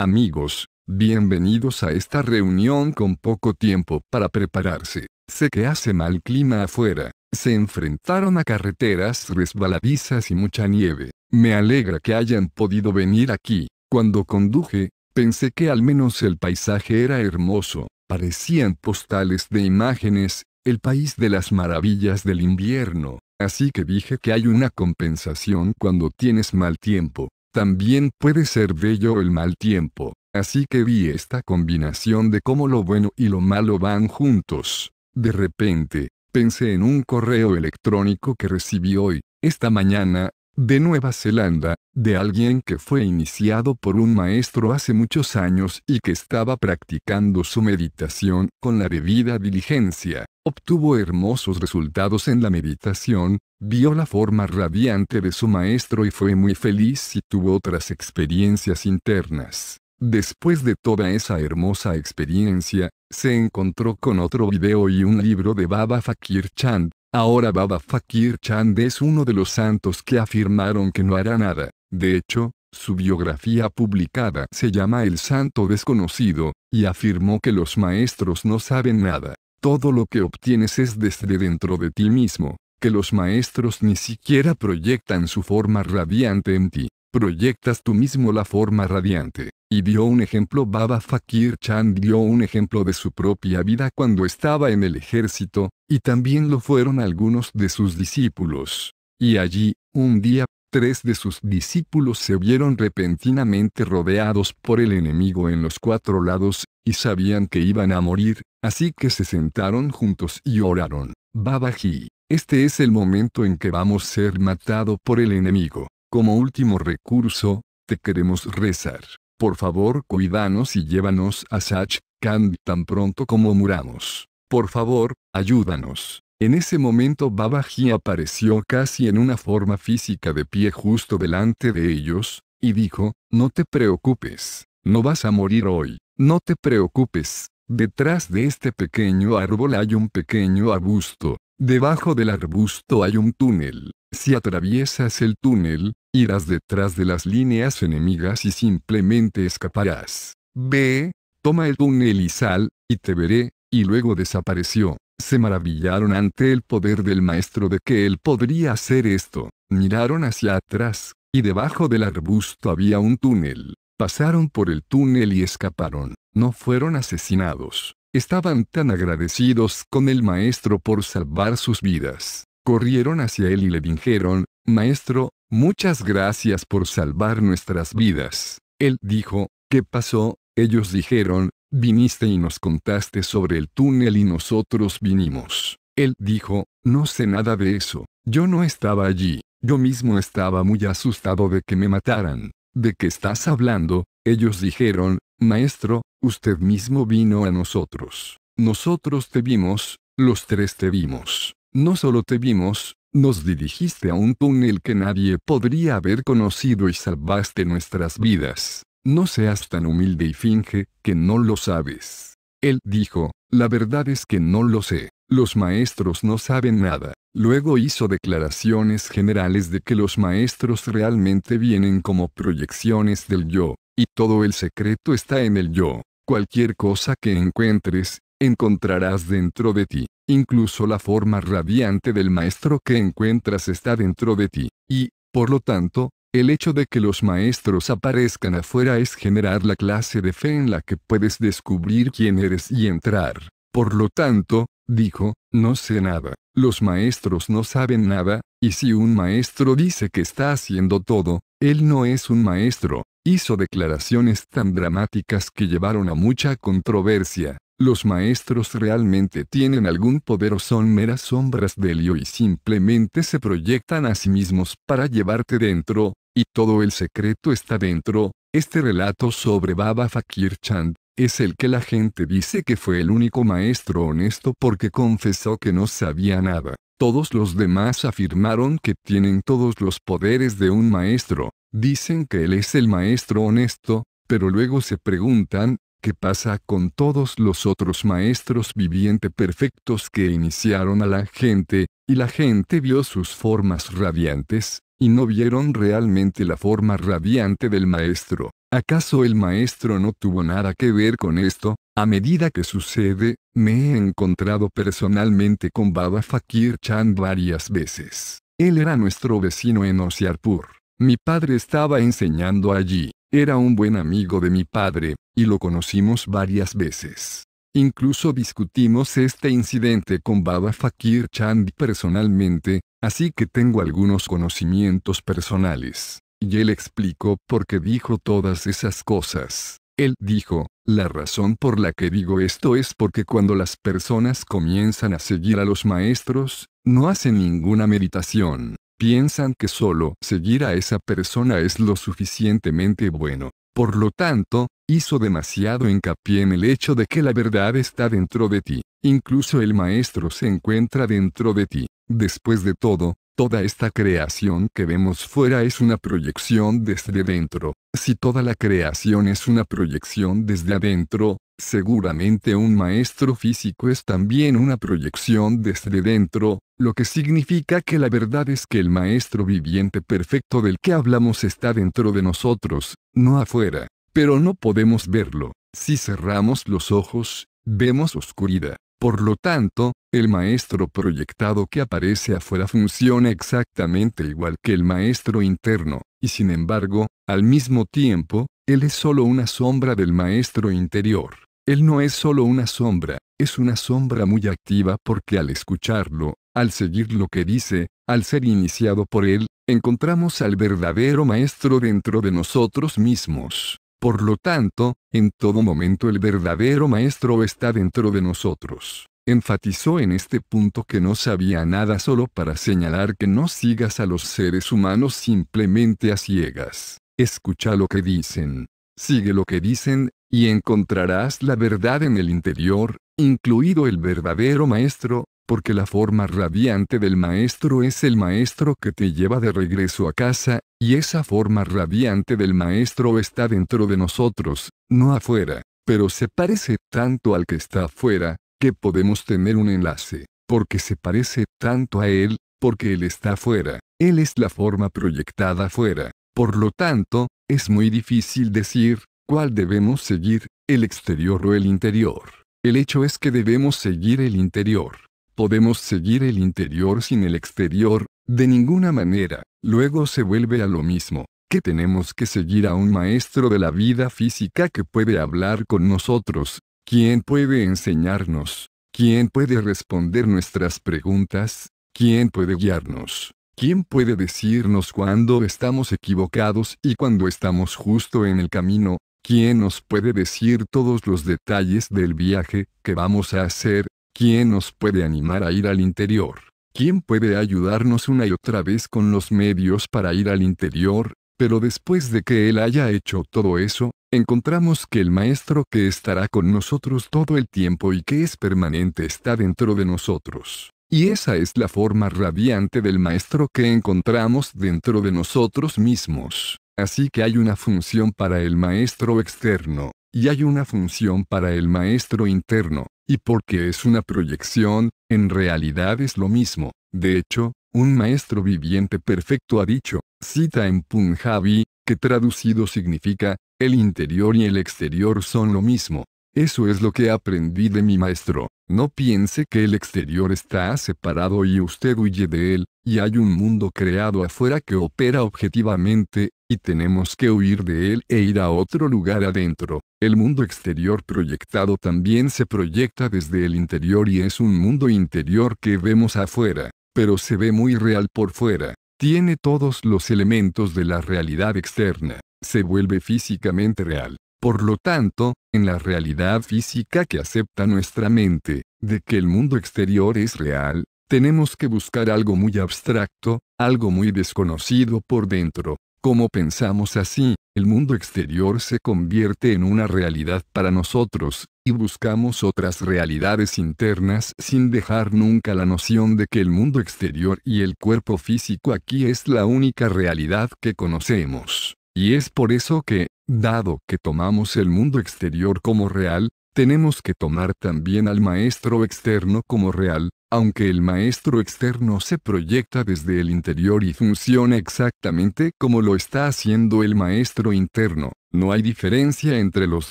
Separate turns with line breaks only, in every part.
Amigos, bienvenidos a esta reunión con poco tiempo para prepararse. Sé que hace mal clima afuera. Se enfrentaron a carreteras resbaladizas y mucha nieve. Me alegra que hayan podido venir aquí. Cuando conduje, pensé que al menos el paisaje era hermoso. Parecían postales de imágenes, el país de las maravillas del invierno. Así que dije que hay una compensación cuando tienes mal tiempo. También puede ser bello el mal tiempo, así que vi esta combinación de cómo lo bueno y lo malo van juntos. De repente, pensé en un correo electrónico que recibí hoy, esta mañana, de Nueva Zelanda, de alguien que fue iniciado por un maestro hace muchos años y que estaba practicando su meditación con la debida diligencia. Obtuvo hermosos resultados en la meditación, vio la forma radiante de su maestro y fue muy feliz y tuvo otras experiencias internas. Después de toda esa hermosa experiencia, se encontró con otro video y un libro de Baba Fakir Chand, Ahora Baba Fakir Chand es uno de los santos que afirmaron que no hará nada. De hecho, su biografía publicada se llama El Santo Desconocido, y afirmó que los maestros no saben nada. Todo lo que obtienes es desde dentro de ti mismo, que los maestros ni siquiera proyectan su forma radiante en ti proyectas tú mismo la forma radiante. Y dio un ejemplo Baba Fakir Chand dio un ejemplo de su propia vida cuando estaba en el ejército, y también lo fueron algunos de sus discípulos. Y allí, un día, tres de sus discípulos se vieron repentinamente rodeados por el enemigo en los cuatro lados, y sabían que iban a morir, así que se sentaron juntos y oraron. Babaji, este es el momento en que vamos a ser matado por el enemigo. Como último recurso, te queremos rezar. Por favor, cuídanos y llévanos a Sach, Khan tan pronto como muramos. Por favor, ayúdanos. En ese momento Babaji apareció casi en una forma física de pie justo delante de ellos, y dijo, no te preocupes, no vas a morir hoy, no te preocupes, detrás de este pequeño árbol hay un pequeño arbusto, Debajo del arbusto hay un túnel. Si atraviesas el túnel, irás detrás de las líneas enemigas y simplemente escaparás. Ve, toma el túnel y sal, y te veré, y luego desapareció. Se maravillaron ante el poder del maestro de que él podría hacer esto. Miraron hacia atrás, y debajo del arbusto había un túnel. Pasaron por el túnel y escaparon. No fueron asesinados. Estaban tan agradecidos con el maestro por salvar sus vidas. Corrieron hacia él y le dijeron, Maestro, muchas gracias por salvar nuestras vidas. Él dijo, ¿qué pasó? Ellos dijeron, viniste y nos contaste sobre el túnel y nosotros vinimos. Él dijo, no sé nada de eso, yo no estaba allí, yo mismo estaba muy asustado de que me mataran. ¿De qué estás hablando? Ellos dijeron, Maestro, usted mismo vino a nosotros. Nosotros te vimos, los tres te vimos. No solo te vimos, nos dirigiste a un túnel que nadie podría haber conocido y salvaste nuestras vidas. No seas tan humilde y finge que no lo sabes. Él dijo, la verdad es que no lo sé. Los maestros no saben nada. Luego hizo declaraciones generales de que los maestros realmente vienen como proyecciones del yo, y todo el secreto está en el yo. Cualquier cosa que encuentres, encontrarás dentro de ti. Incluso la forma radiante del maestro que encuentras está dentro de ti. Y, por lo tanto, el hecho de que los maestros aparezcan afuera es generar la clase de fe en la que puedes descubrir quién eres y entrar. Por lo tanto, dijo, no sé nada. Los maestros no saben nada, y si un maestro dice que está haciendo todo, él no es un maestro, hizo declaraciones tan dramáticas que llevaron a mucha controversia. Los maestros realmente tienen algún poder o son meras sombras de Helio y simplemente se proyectan a sí mismos para llevarte dentro, y todo el secreto está dentro. Este relato sobre Baba Fakir Chand es el que la gente dice que fue el único maestro honesto porque confesó que no sabía nada. Todos los demás afirmaron que tienen todos los poderes de un maestro, dicen que él es el maestro honesto, pero luego se preguntan, ¿qué pasa con todos los otros maestros viviente perfectos que iniciaron a la gente, y la gente vio sus formas radiantes, y no vieron realmente la forma radiante del maestro? ¿Acaso el maestro no tuvo nada que ver con esto? A medida que sucede, me he encontrado personalmente con Baba Fakir Chand varias veces. Él era nuestro vecino en Osiarpur. Mi padre estaba enseñando allí. Era un buen amigo de mi padre, y lo conocimos varias veces. Incluso discutimos este incidente con Baba Fakir Chand personalmente, así que tengo algunos conocimientos personales. Y él explicó por qué dijo todas esas cosas. Él dijo, la razón por la que digo esto es porque cuando las personas comienzan a seguir a los maestros, no hacen ninguna meditación. Piensan que solo seguir a esa persona es lo suficientemente bueno. Por lo tanto, hizo demasiado hincapié en el hecho de que la verdad está dentro de ti, incluso el Maestro se encuentra dentro de ti. Después de todo, toda esta creación que vemos fuera es una proyección desde dentro. Si toda la creación es una proyección desde adentro, Seguramente un maestro físico es también una proyección desde dentro, lo que significa que la verdad es que el maestro viviente perfecto del que hablamos está dentro de nosotros, no afuera pero no podemos verlo. Si cerramos los ojos, vemos oscuridad. Por lo tanto, el maestro proyectado que aparece afuera funciona exactamente igual que el maestro interno, y sin embargo, al mismo tiempo, él es solo una sombra del maestro interior. Él no es solo una sombra, es una sombra muy activa porque al escucharlo, al seguir lo que dice, al ser iniciado por él, encontramos al verdadero maestro dentro de nosotros mismos. Por lo tanto, en todo momento el verdadero Maestro está dentro de nosotros. Enfatizó en este punto que no sabía nada solo para señalar que no sigas a los seres humanos simplemente a ciegas. Escucha lo que dicen. Sigue lo que dicen, y encontrarás la verdad en el interior, incluido el verdadero Maestro, porque la forma radiante del maestro es el maestro que te lleva de regreso a casa, y esa forma radiante del maestro está dentro de nosotros, no afuera, pero se parece tanto al que está afuera, que podemos tener un enlace, porque se parece tanto a él, porque él está afuera, él es la forma proyectada afuera, por lo tanto, es muy difícil decir, ¿cuál debemos seguir, el exterior o el interior? El hecho es que debemos seguir el interior podemos seguir el interior sin el exterior, de ninguna manera, luego se vuelve a lo mismo, que tenemos que seguir a un maestro de la vida física que puede hablar con nosotros, Quién puede enseñarnos, Quién puede responder nuestras preguntas, Quién puede guiarnos. ¿Quién puede decirnos cuándo estamos equivocados y cuándo estamos justo en el camino? ¿Quién nos puede decir todos los detalles del viaje que vamos a hacer? ¿Quién nos puede animar a ir al interior? ¿Quién puede ayudarnos una y otra vez con los medios para ir al interior? Pero después de que Él haya hecho todo eso, encontramos que el Maestro que estará con nosotros todo el tiempo y que es permanente está dentro de nosotros. Y esa es la forma radiante del Maestro que encontramos dentro de nosotros mismos. Así que hay una función para el Maestro externo, y hay una función para el maestro interno, y porque es una proyección, en realidad es lo mismo. De hecho, un maestro viviente perfecto ha dicho, cita en Punjabi, que traducido significa, el interior y el exterior son lo mismo, eso es lo que aprendí de mi maestro. No piense que el exterior está separado y usted huye de él, y hay un mundo creado afuera que opera objetivamente, y tenemos que huir de él e ir a otro lugar adentro. El mundo exterior proyectado también se proyecta desde el interior y es un mundo interior que vemos afuera, pero se ve muy real por fuera. Tiene todos los elementos de la realidad externa. Se vuelve físicamente real. Por lo tanto, en la realidad física que acepta nuestra mente, de que el mundo exterior es real, tenemos que buscar algo muy abstracto, algo muy desconocido por dentro. Como pensamos así, el mundo exterior se convierte en una realidad para nosotros, y buscamos otras realidades internas sin dejar nunca la noción de que el mundo exterior y el cuerpo físico aquí es la única realidad que conocemos. Y es por eso que, dado que tomamos el mundo exterior como real, tenemos que tomar también al maestro externo como real, aunque el maestro externo se proyecta desde el interior y funciona exactamente como lo está haciendo el maestro interno, no hay diferencia entre los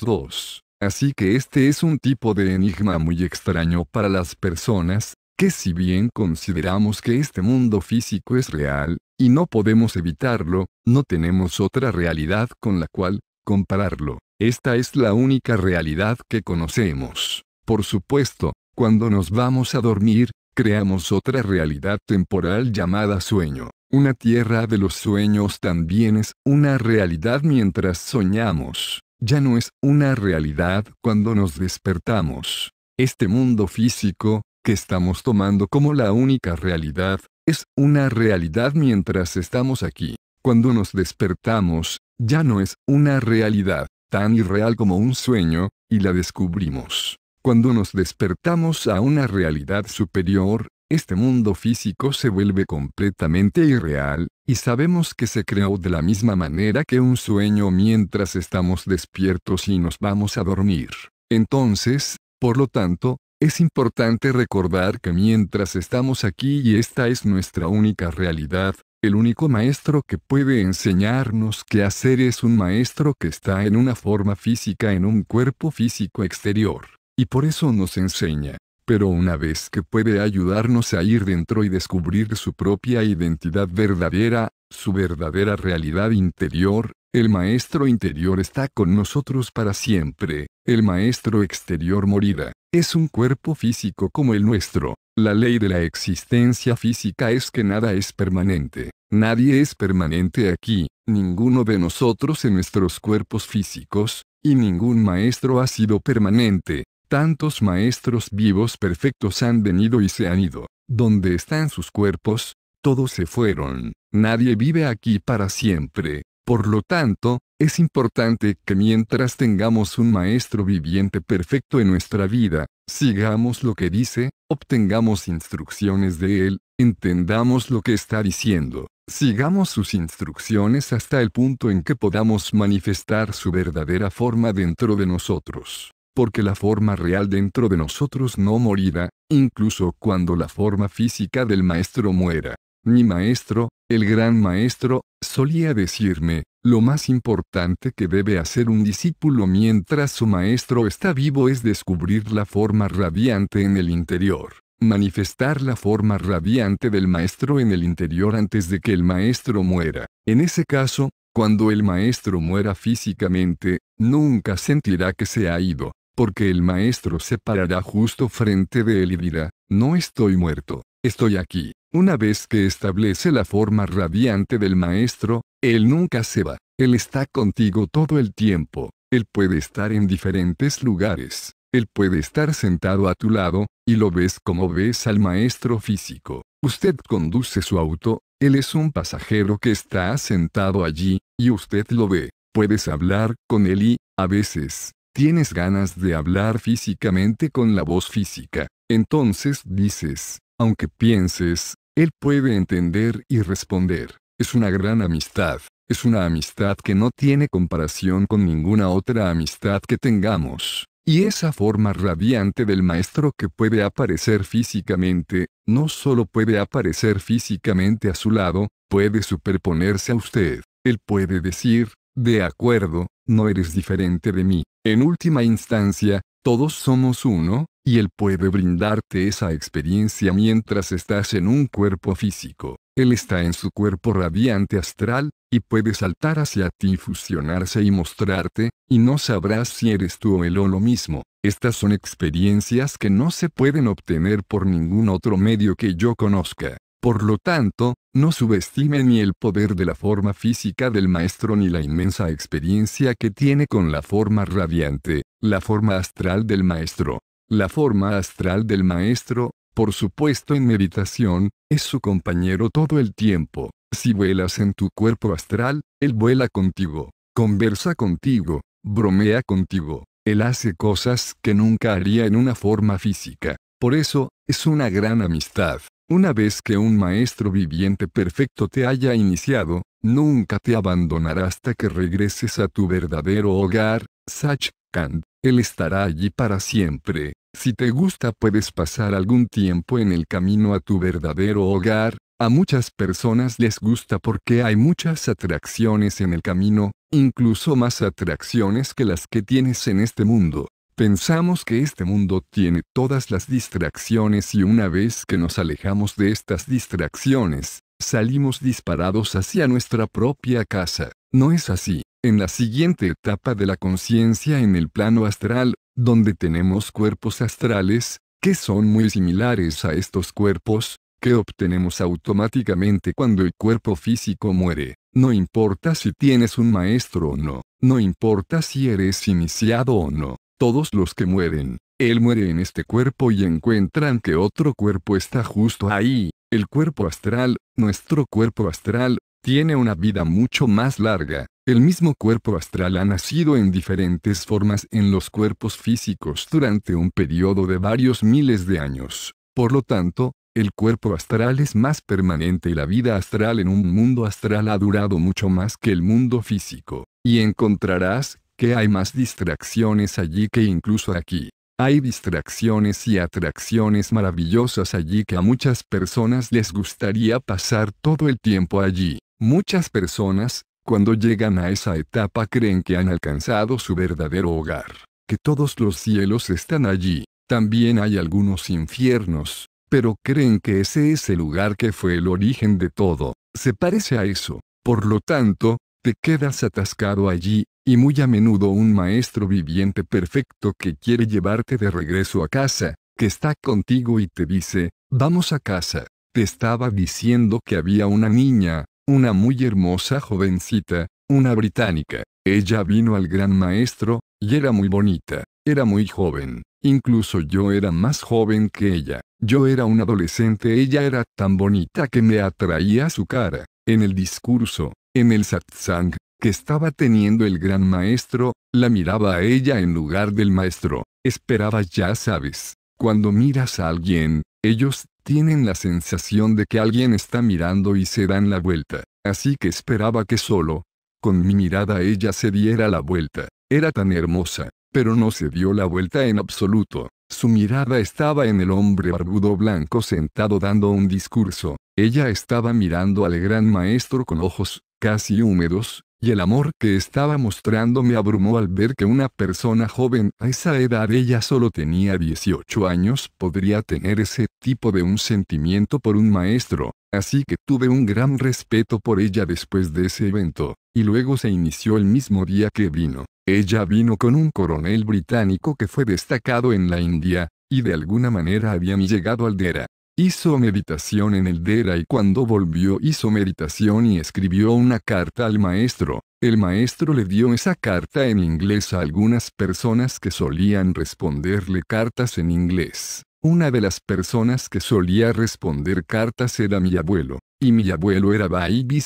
dos. Así que este es un tipo de enigma muy extraño para las personas, que si bien consideramos que este mundo físico es real, y no podemos evitarlo, no tenemos otra realidad con la cual compararlo. Esta es la única realidad que conocemos. Por supuesto, cuando nos vamos a dormir, creamos otra realidad temporal llamada sueño. Una tierra de los sueños también es una realidad mientras soñamos. Ya no es una realidad cuando nos despertamos. Este mundo físico, que estamos tomando como la única realidad, es una realidad mientras estamos aquí. Cuando nos despertamos, ya no es una realidad, tan irreal como un sueño, y la descubrimos. Cuando nos despertamos a una realidad superior, este mundo físico se vuelve completamente irreal, y sabemos que se creó de la misma manera que un sueño mientras estamos despiertos y nos vamos a dormir. Entonces, por lo tanto, es importante recordar que mientras estamos aquí y esta es nuestra única realidad, el único maestro que puede enseñarnos qué hacer es un maestro que está en una forma física en un cuerpo físico exterior, y por eso nos enseña. Pero una vez que puede ayudarnos a ir dentro y descubrir su propia identidad verdadera, su verdadera realidad interior, el maestro interior está con nosotros para siempre. El maestro exterior morida. Es un cuerpo físico como el nuestro. La ley de la existencia física es que nada es permanente. Nadie es permanente aquí, ninguno de nosotros en nuestros cuerpos físicos, y ningún maestro ha sido permanente. Tantos maestros vivos perfectos han venido y se han ido. ¿dónde están sus cuerpos? Todos se fueron. Nadie vive aquí para siempre. Por lo tanto, es importante que mientras tengamos un maestro viviente perfecto en nuestra vida, sigamos lo que dice, obtengamos instrucciones de él, entendamos lo que está diciendo, sigamos sus instrucciones hasta el punto en que podamos manifestar su verdadera forma dentro de nosotros. Porque la forma real dentro de nosotros no morirá, incluso cuando la forma física del maestro muera. Mi maestro, el gran maestro, solía decirme, lo más importante que debe hacer un discípulo mientras su maestro está vivo es descubrir la forma radiante en el interior, manifestar la forma radiante del maestro en el interior antes de que el maestro muera. En ese caso, cuando el maestro muera físicamente, nunca sentirá que se ha ido, porque el maestro se parará justo frente de él y dirá, no estoy muerto. Estoy aquí. Una vez que establece la forma radiante del Maestro, Él nunca se va. Él está contigo todo el tiempo. Él puede estar en diferentes lugares. Él puede estar sentado a tu lado, y lo ves como ves al maestro físico. Usted conduce su auto, él es un pasajero que está sentado allí, y usted lo ve. Puedes hablar con él y, a veces, tienes ganas de hablar físicamente con la voz física. Entonces dices, aunque pienses, Él puede entender y responder. Es una gran amistad. Es una amistad que no tiene comparación con ninguna otra amistad que tengamos. Y esa forma radiante del maestro que puede aparecer físicamente, no solo puede aparecer físicamente a su lado, puede superponerse a usted. Él puede decir, de acuerdo, no eres diferente de mí. En última instancia, todos somos uno, y Él puede brindarte esa experiencia mientras estás en un cuerpo físico. Él está en su cuerpo radiante astral, y puede saltar hacia ti y fusionarse y mostrarte, y no sabrás si eres tú o él o lo mismo. Estas son experiencias que no se pueden obtener por ningún otro medio que yo conozca. Por lo tanto, no subestime ni el poder de la forma física del maestro ni la inmensa experiencia que tiene con la forma radiante, la forma astral del maestro. La forma astral del maestro, por supuesto en meditación, es su compañero todo el tiempo. Si vuelas en tu cuerpo astral, él vuela contigo, conversa contigo, bromea contigo, él hace cosas que nunca haría en una forma física. Por eso, es una gran amistad. Una vez que un maestro viviente perfecto te haya iniciado, nunca te abandonará hasta que regreses a tu verdadero hogar, Sach Kant, Él estará allí para siempre. Si te gusta puedes pasar algún tiempo en el camino a tu verdadero hogar, a muchas personas les gusta porque hay muchas atracciones en el camino, incluso más atracciones que las que tienes en este mundo. Pensamos que este mundo tiene todas las distracciones y una vez que nos alejamos de estas distracciones, salimos disparados hacia nuestra propia casa. No es así. En la siguiente etapa de la conciencia en el plano astral, donde tenemos cuerpos astrales, que son muy similares a estos cuerpos, que obtenemos automáticamente cuando el cuerpo físico muere. No importa si tienes un maestro o no, no importa si eres iniciado o no, todos los que mueren, él muere en este cuerpo y encuentran que otro cuerpo está justo ahí, el cuerpo astral, nuestro cuerpo astral, tiene una vida mucho más larga. El mismo cuerpo astral ha nacido en diferentes formas en los cuerpos físicos durante un periodo de varios miles de años. Por lo tanto, el cuerpo astral es más permanente y la vida astral en un mundo astral ha durado mucho más que el mundo físico. Y encontrarás que hay más distracciones allí que incluso aquí. Hay distracciones y atracciones maravillosas allí que a muchas personas les gustaría pasar todo el tiempo allí. Muchas personas, cuando llegan a esa etapa creen que han alcanzado su verdadero hogar, que todos los cielos están allí, también hay algunos infiernos, pero creen que ese es el lugar que fue el origen de todo, se parece a eso, por lo tanto, te quedas atascado allí, y muy a menudo un maestro viviente perfecto que quiere llevarte de regreso a casa, que está contigo y te dice, vamos a casa. Te estaba diciendo que había una niña, una muy hermosa jovencita, una británica. Ella vino al gran maestro, y era muy bonita, era muy joven. Incluso yo era más joven que ella. Yo era un adolescente, ella era tan bonita que me atraía su cara. En el discurso, en el satsang, que estaba teniendo el gran maestro, la miraba a ella en lugar del maestro. Esperaba ya sabes. Cuando miras a alguien, ellos tienen la sensación de que alguien está mirando y se dan la vuelta. Así que esperaba que solo, con mi mirada ella se diera la vuelta. Era tan hermosa, pero no se dio la vuelta en absoluto. Su mirada estaba en el hombre barbudo blanco sentado dando un discurso. Ella estaba mirando al gran maestro con ojos, casi húmedos, y el amor que estaba mostrando me abrumó al ver que una persona joven, a esa edad ella solo tenía 18 años, podría tener ese tipo de un sentimiento por un maestro, así que tuve un gran respeto por ella después de ese evento, y luego se inició el mismo día que vino. Ella vino con un coronel británico que fue destacado en la India, y de alguna manera había llegado al DERA. Hizo meditación en el Dera y cuando volvió hizo meditación y escribió una carta al maestro. El maestro le dio esa carta en inglés a algunas personas que solían responderle cartas en inglés. Una de las personas que solía responder cartas era mi abuelo, y mi abuelo era Baibi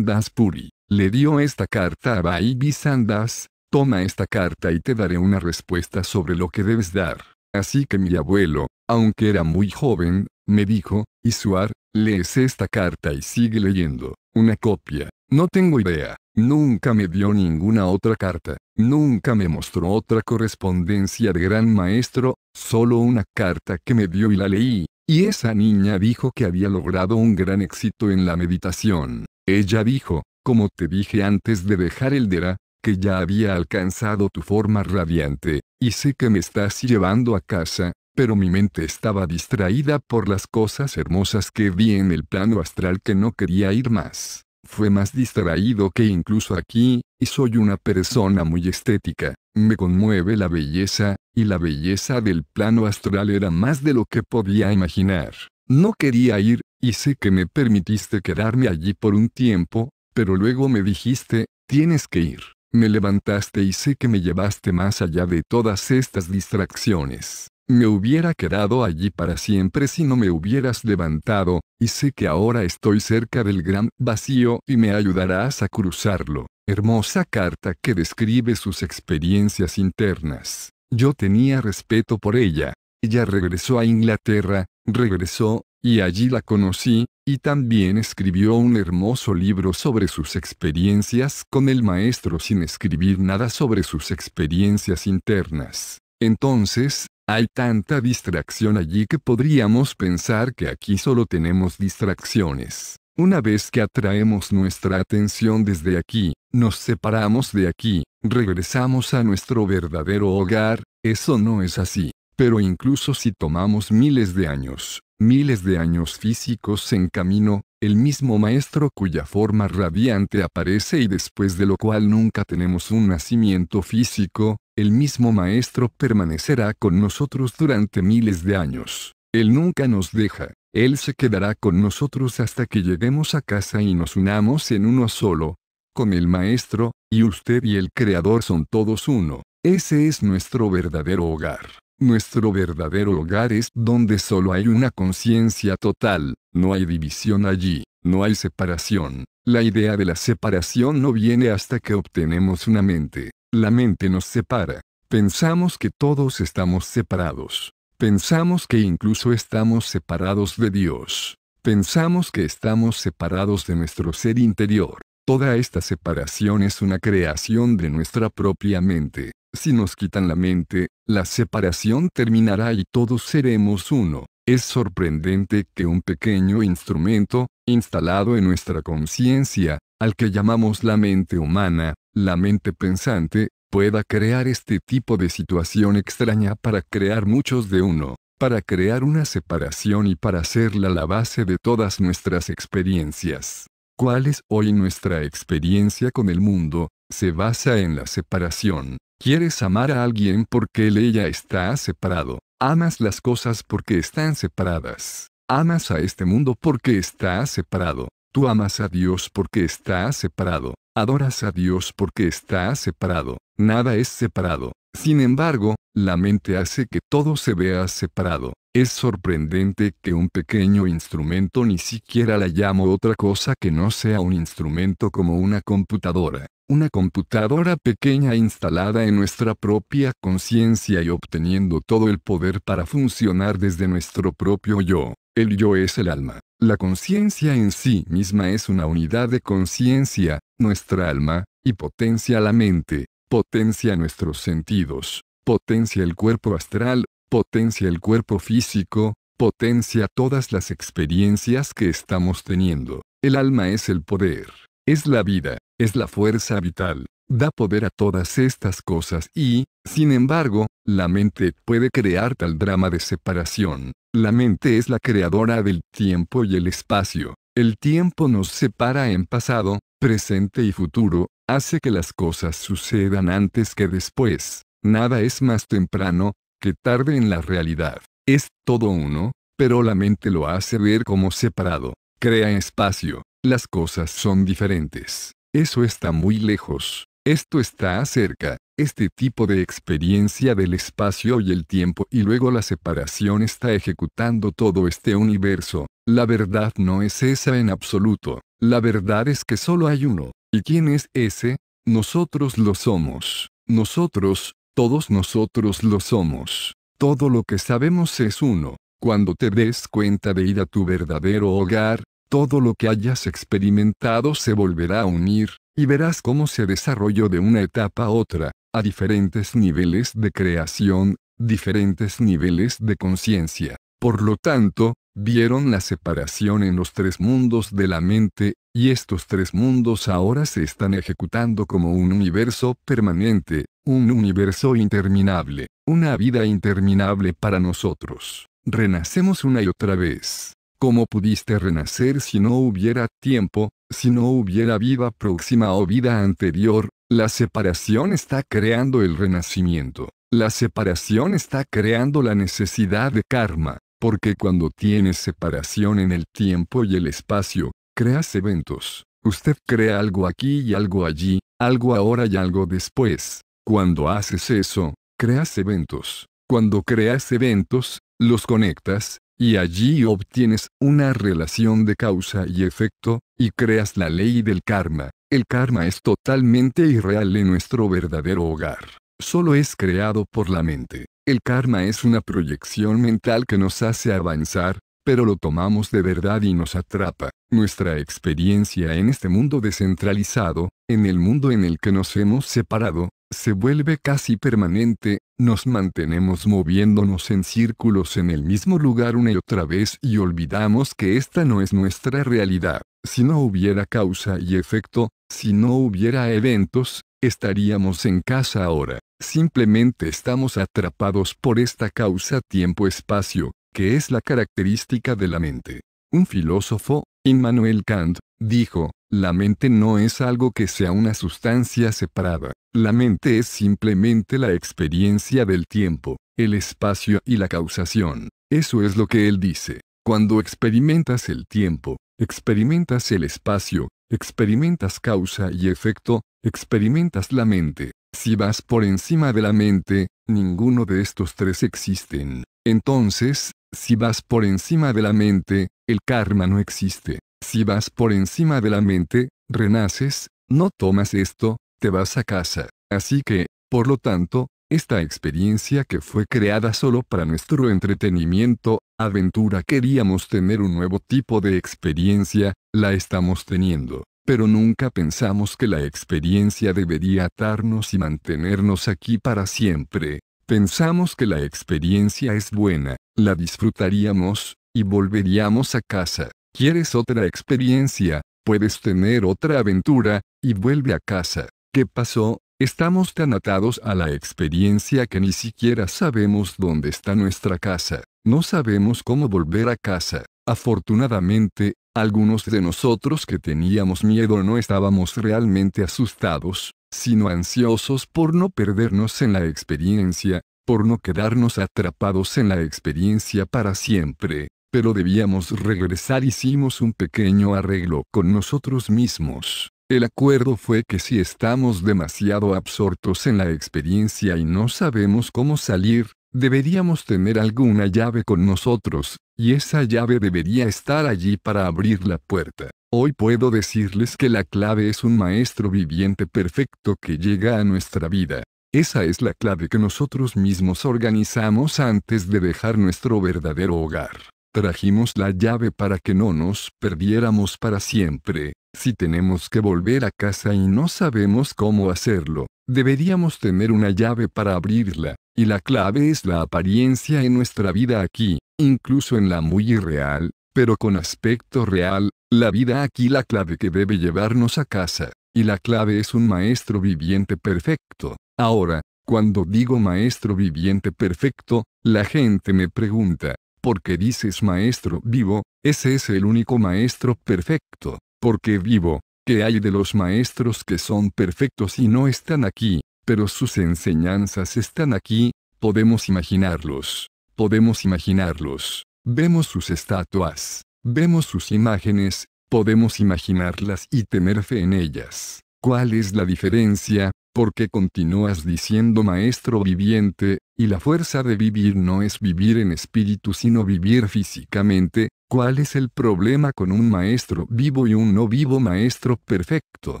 Puri. Le dio esta carta a Baibi Sandas, toma esta carta y te daré una respuesta sobre lo que debes dar. Así que mi abuelo, aunque era muy joven, me dijo, Isuar, lees esta carta y sigue leyendo, una copia. No tengo idea, nunca me dio ninguna otra carta, nunca me mostró otra correspondencia de gran maestro, solo una carta que me dio y la leí, y esa niña dijo que había logrado un gran éxito en la meditación. Ella dijo, como te dije antes de dejar el Dera, que ya había alcanzado tu forma radiante, y sé que me estás llevando a casa, pero mi mente estaba distraída por las cosas hermosas que vi en el plano astral que no quería ir más. Fue más distraído que incluso aquí, y soy una persona muy estética, me conmueve la belleza, y la belleza del plano astral era más de lo que podía imaginar. No quería ir, y sé que me permitiste quedarme allí por un tiempo, pero luego me dijiste, tienes que ir. Me levantaste y sé que me llevaste más allá de todas estas distracciones. Me hubiera quedado allí para siempre si no me hubieras levantado, y sé que ahora estoy cerca del gran vacío y me ayudarás a cruzarlo. Hermosa carta que describe sus experiencias internas. Yo tenía respeto por ella. Ella regresó a Inglaterra, regresó y allí la conocí, y también escribió un hermoso libro sobre sus experiencias con el maestro sin escribir nada sobre sus experiencias internas. Entonces, hay tanta distracción allí que podríamos pensar que aquí solo tenemos distracciones. Una vez que atraemos nuestra atención desde aquí, nos separamos de aquí, regresamos a nuestro verdadero hogar, eso no es así. Pero incluso si tomamos miles de años, miles de años físicos en camino, el mismo maestro cuya forma radiante aparece y después de lo cual nunca tenemos un nacimiento físico, el mismo maestro permanecerá con nosotros durante miles de años. Él nunca nos deja, Él se quedará con nosotros hasta que lleguemos a casa y nos unamos en uno solo. Con el maestro, y usted y el creador son todos uno. Ese es nuestro verdadero hogar. Nuestro verdadero hogar es donde solo hay una conciencia total, no hay división allí, no hay separación. La idea de la separación no viene hasta que obtenemos una mente. La mente nos separa. Pensamos que todos estamos separados. Pensamos que incluso estamos separados de Dios. Pensamos que estamos separados de nuestro ser interior. Toda esta separación es una creación de nuestra propia mente. Si nos quitan la mente, la separación terminará y todos seremos uno. Es sorprendente que un pequeño instrumento, instalado en nuestra conciencia, al que llamamos la mente humana, la mente pensante, pueda crear este tipo de situación extraña para crear muchos de uno, para crear una separación y para hacerla la base de todas nuestras experiencias. ¿Cuál es hoy nuestra experiencia con el mundo? Se basa en la separación. Quieres amar a alguien porque él ella está separado. Amas las cosas porque están separadas. Amas a este mundo porque está separado. Tú amas a Dios porque está separado. Adoras a Dios porque está separado. Nada es separado. Sin embargo, la mente hace que todo se vea separado. Es sorprendente que un pequeño instrumento ni siquiera la llamo otra cosa que no sea un instrumento como una computadora una computadora pequeña instalada en nuestra propia conciencia y obteniendo todo el poder para funcionar desde nuestro propio yo. El yo es el alma. La conciencia en sí misma es una unidad de conciencia, nuestra alma, y potencia la mente, potencia nuestros sentidos, potencia el cuerpo astral, potencia el cuerpo físico, potencia todas las experiencias que estamos teniendo. El alma es el poder. Es la vida, es la fuerza vital, da poder a todas estas cosas y, sin embargo, la mente puede crear tal drama de separación. La mente es la creadora del tiempo y el espacio. El tiempo nos separa en pasado, presente y futuro, hace que las cosas sucedan antes que después. Nada es más temprano que tarde en la realidad. Es todo uno, pero la mente lo hace ver como separado. Crea espacio, las cosas son diferentes. Eso está muy lejos. Esto está cerca. Este tipo de experiencia del espacio y el tiempo y luego la separación está ejecutando todo este universo. La verdad no es esa en absoluto. La verdad es que solo hay uno. ¿Y quién es ese? Nosotros lo somos. Nosotros, todos nosotros lo somos. Todo lo que sabemos es uno. Cuando te des cuenta de ir a tu verdadero hogar, todo lo que hayas experimentado se volverá a unir, y verás cómo se desarrolló de una etapa a otra, a diferentes niveles de creación, diferentes niveles de conciencia. Por lo tanto, vieron la separación en los tres mundos de la mente, y estos tres mundos ahora se están ejecutando como un universo permanente, un universo interminable, una vida interminable para nosotros. Renacemos una y otra vez. ¿Cómo pudiste renacer si no hubiera tiempo, si no hubiera vida próxima o vida anterior? La separación está creando el renacimiento. La separación está creando la necesidad de karma, porque cuando tienes separación en el tiempo y el espacio, creas eventos. Usted crea algo aquí y algo allí, algo ahora y algo después. Cuando haces eso, creas eventos. Cuando creas eventos, los conectas, y allí obtienes una relación de causa y efecto, y creas la ley del karma. El karma es totalmente irreal en nuestro verdadero hogar. Solo es creado por la mente. El karma es una proyección mental que nos hace avanzar, pero lo tomamos de verdad y nos atrapa. Nuestra experiencia en este mundo descentralizado, en el mundo en el que nos hemos separado, se vuelve casi permanente, nos mantenemos moviéndonos en círculos en el mismo lugar una y otra vez y olvidamos que esta no es nuestra realidad. Si no hubiera causa y efecto, si no hubiera eventos, estaríamos en casa ahora. Simplemente estamos atrapados por esta causa tiempo-espacio, que es la característica de la mente. Un filósofo, Immanuel Kant, dijo, la mente no es algo que sea una sustancia separada, la mente es simplemente la experiencia del tiempo, el espacio y la causación. Eso es lo que él dice. Cuando experimentas el tiempo, experimentas el espacio, experimentas causa y efecto, experimentas la mente. Si vas por encima de la mente, ninguno de estos tres existen. Entonces, si vas por encima de la mente, el karma no existe. Si vas por encima de la mente, renaces, no tomas esto, te vas a casa. Así que, por lo tanto, esta experiencia que fue creada solo para nuestro entretenimiento, aventura queríamos tener un nuevo tipo de experiencia, la estamos teniendo. Pero nunca pensamos que la experiencia debería atarnos y mantenernos aquí para siempre. Pensamos que la experiencia es buena, la disfrutaríamos, y volveríamos a casa. ¿Quieres otra experiencia? Puedes tener otra aventura, y vuelve a casa. ¿Qué pasó? Estamos tan atados a la experiencia que ni siquiera sabemos dónde está nuestra casa. No sabemos cómo volver a casa. Afortunadamente, algunos de nosotros que teníamos miedo no estábamos realmente asustados, sino ansiosos por no perdernos en la experiencia, por no quedarnos atrapados en la experiencia para siempre, pero debíamos regresar hicimos un pequeño arreglo con nosotros mismos. El acuerdo fue que si estamos demasiado absortos en la experiencia y no sabemos cómo salir, deberíamos tener alguna llave con nosotros, y esa llave debería estar allí para abrir la puerta. Hoy puedo decirles que la clave es un maestro viviente perfecto que llega a nuestra vida. Esa es la clave que nosotros mismos organizamos antes de dejar nuestro verdadero hogar. Trajimos la llave para que no nos perdiéramos para siempre. Si tenemos que volver a casa y no sabemos cómo hacerlo, deberíamos tener una llave para abrirla, y la clave es la apariencia en nuestra vida aquí, incluso en la muy irreal, pero con aspecto real, la vida aquí la clave que debe llevarnos a casa, y la clave es un maestro viviente perfecto, Ahora, cuando digo maestro viviente perfecto, la gente me pregunta, ¿por qué dices maestro vivo? Ese es el único maestro perfecto, porque vivo, que hay de los maestros que son perfectos y no están aquí, pero sus enseñanzas están aquí, podemos imaginarlos, podemos imaginarlos, vemos sus estatuas, vemos sus imágenes, podemos imaginarlas y tener fe en ellas. ¿Cuál es la diferencia? porque continúas diciendo maestro viviente, y la fuerza de vivir no es vivir en espíritu sino vivir físicamente, ¿cuál es el problema con un maestro vivo y un no vivo maestro perfecto?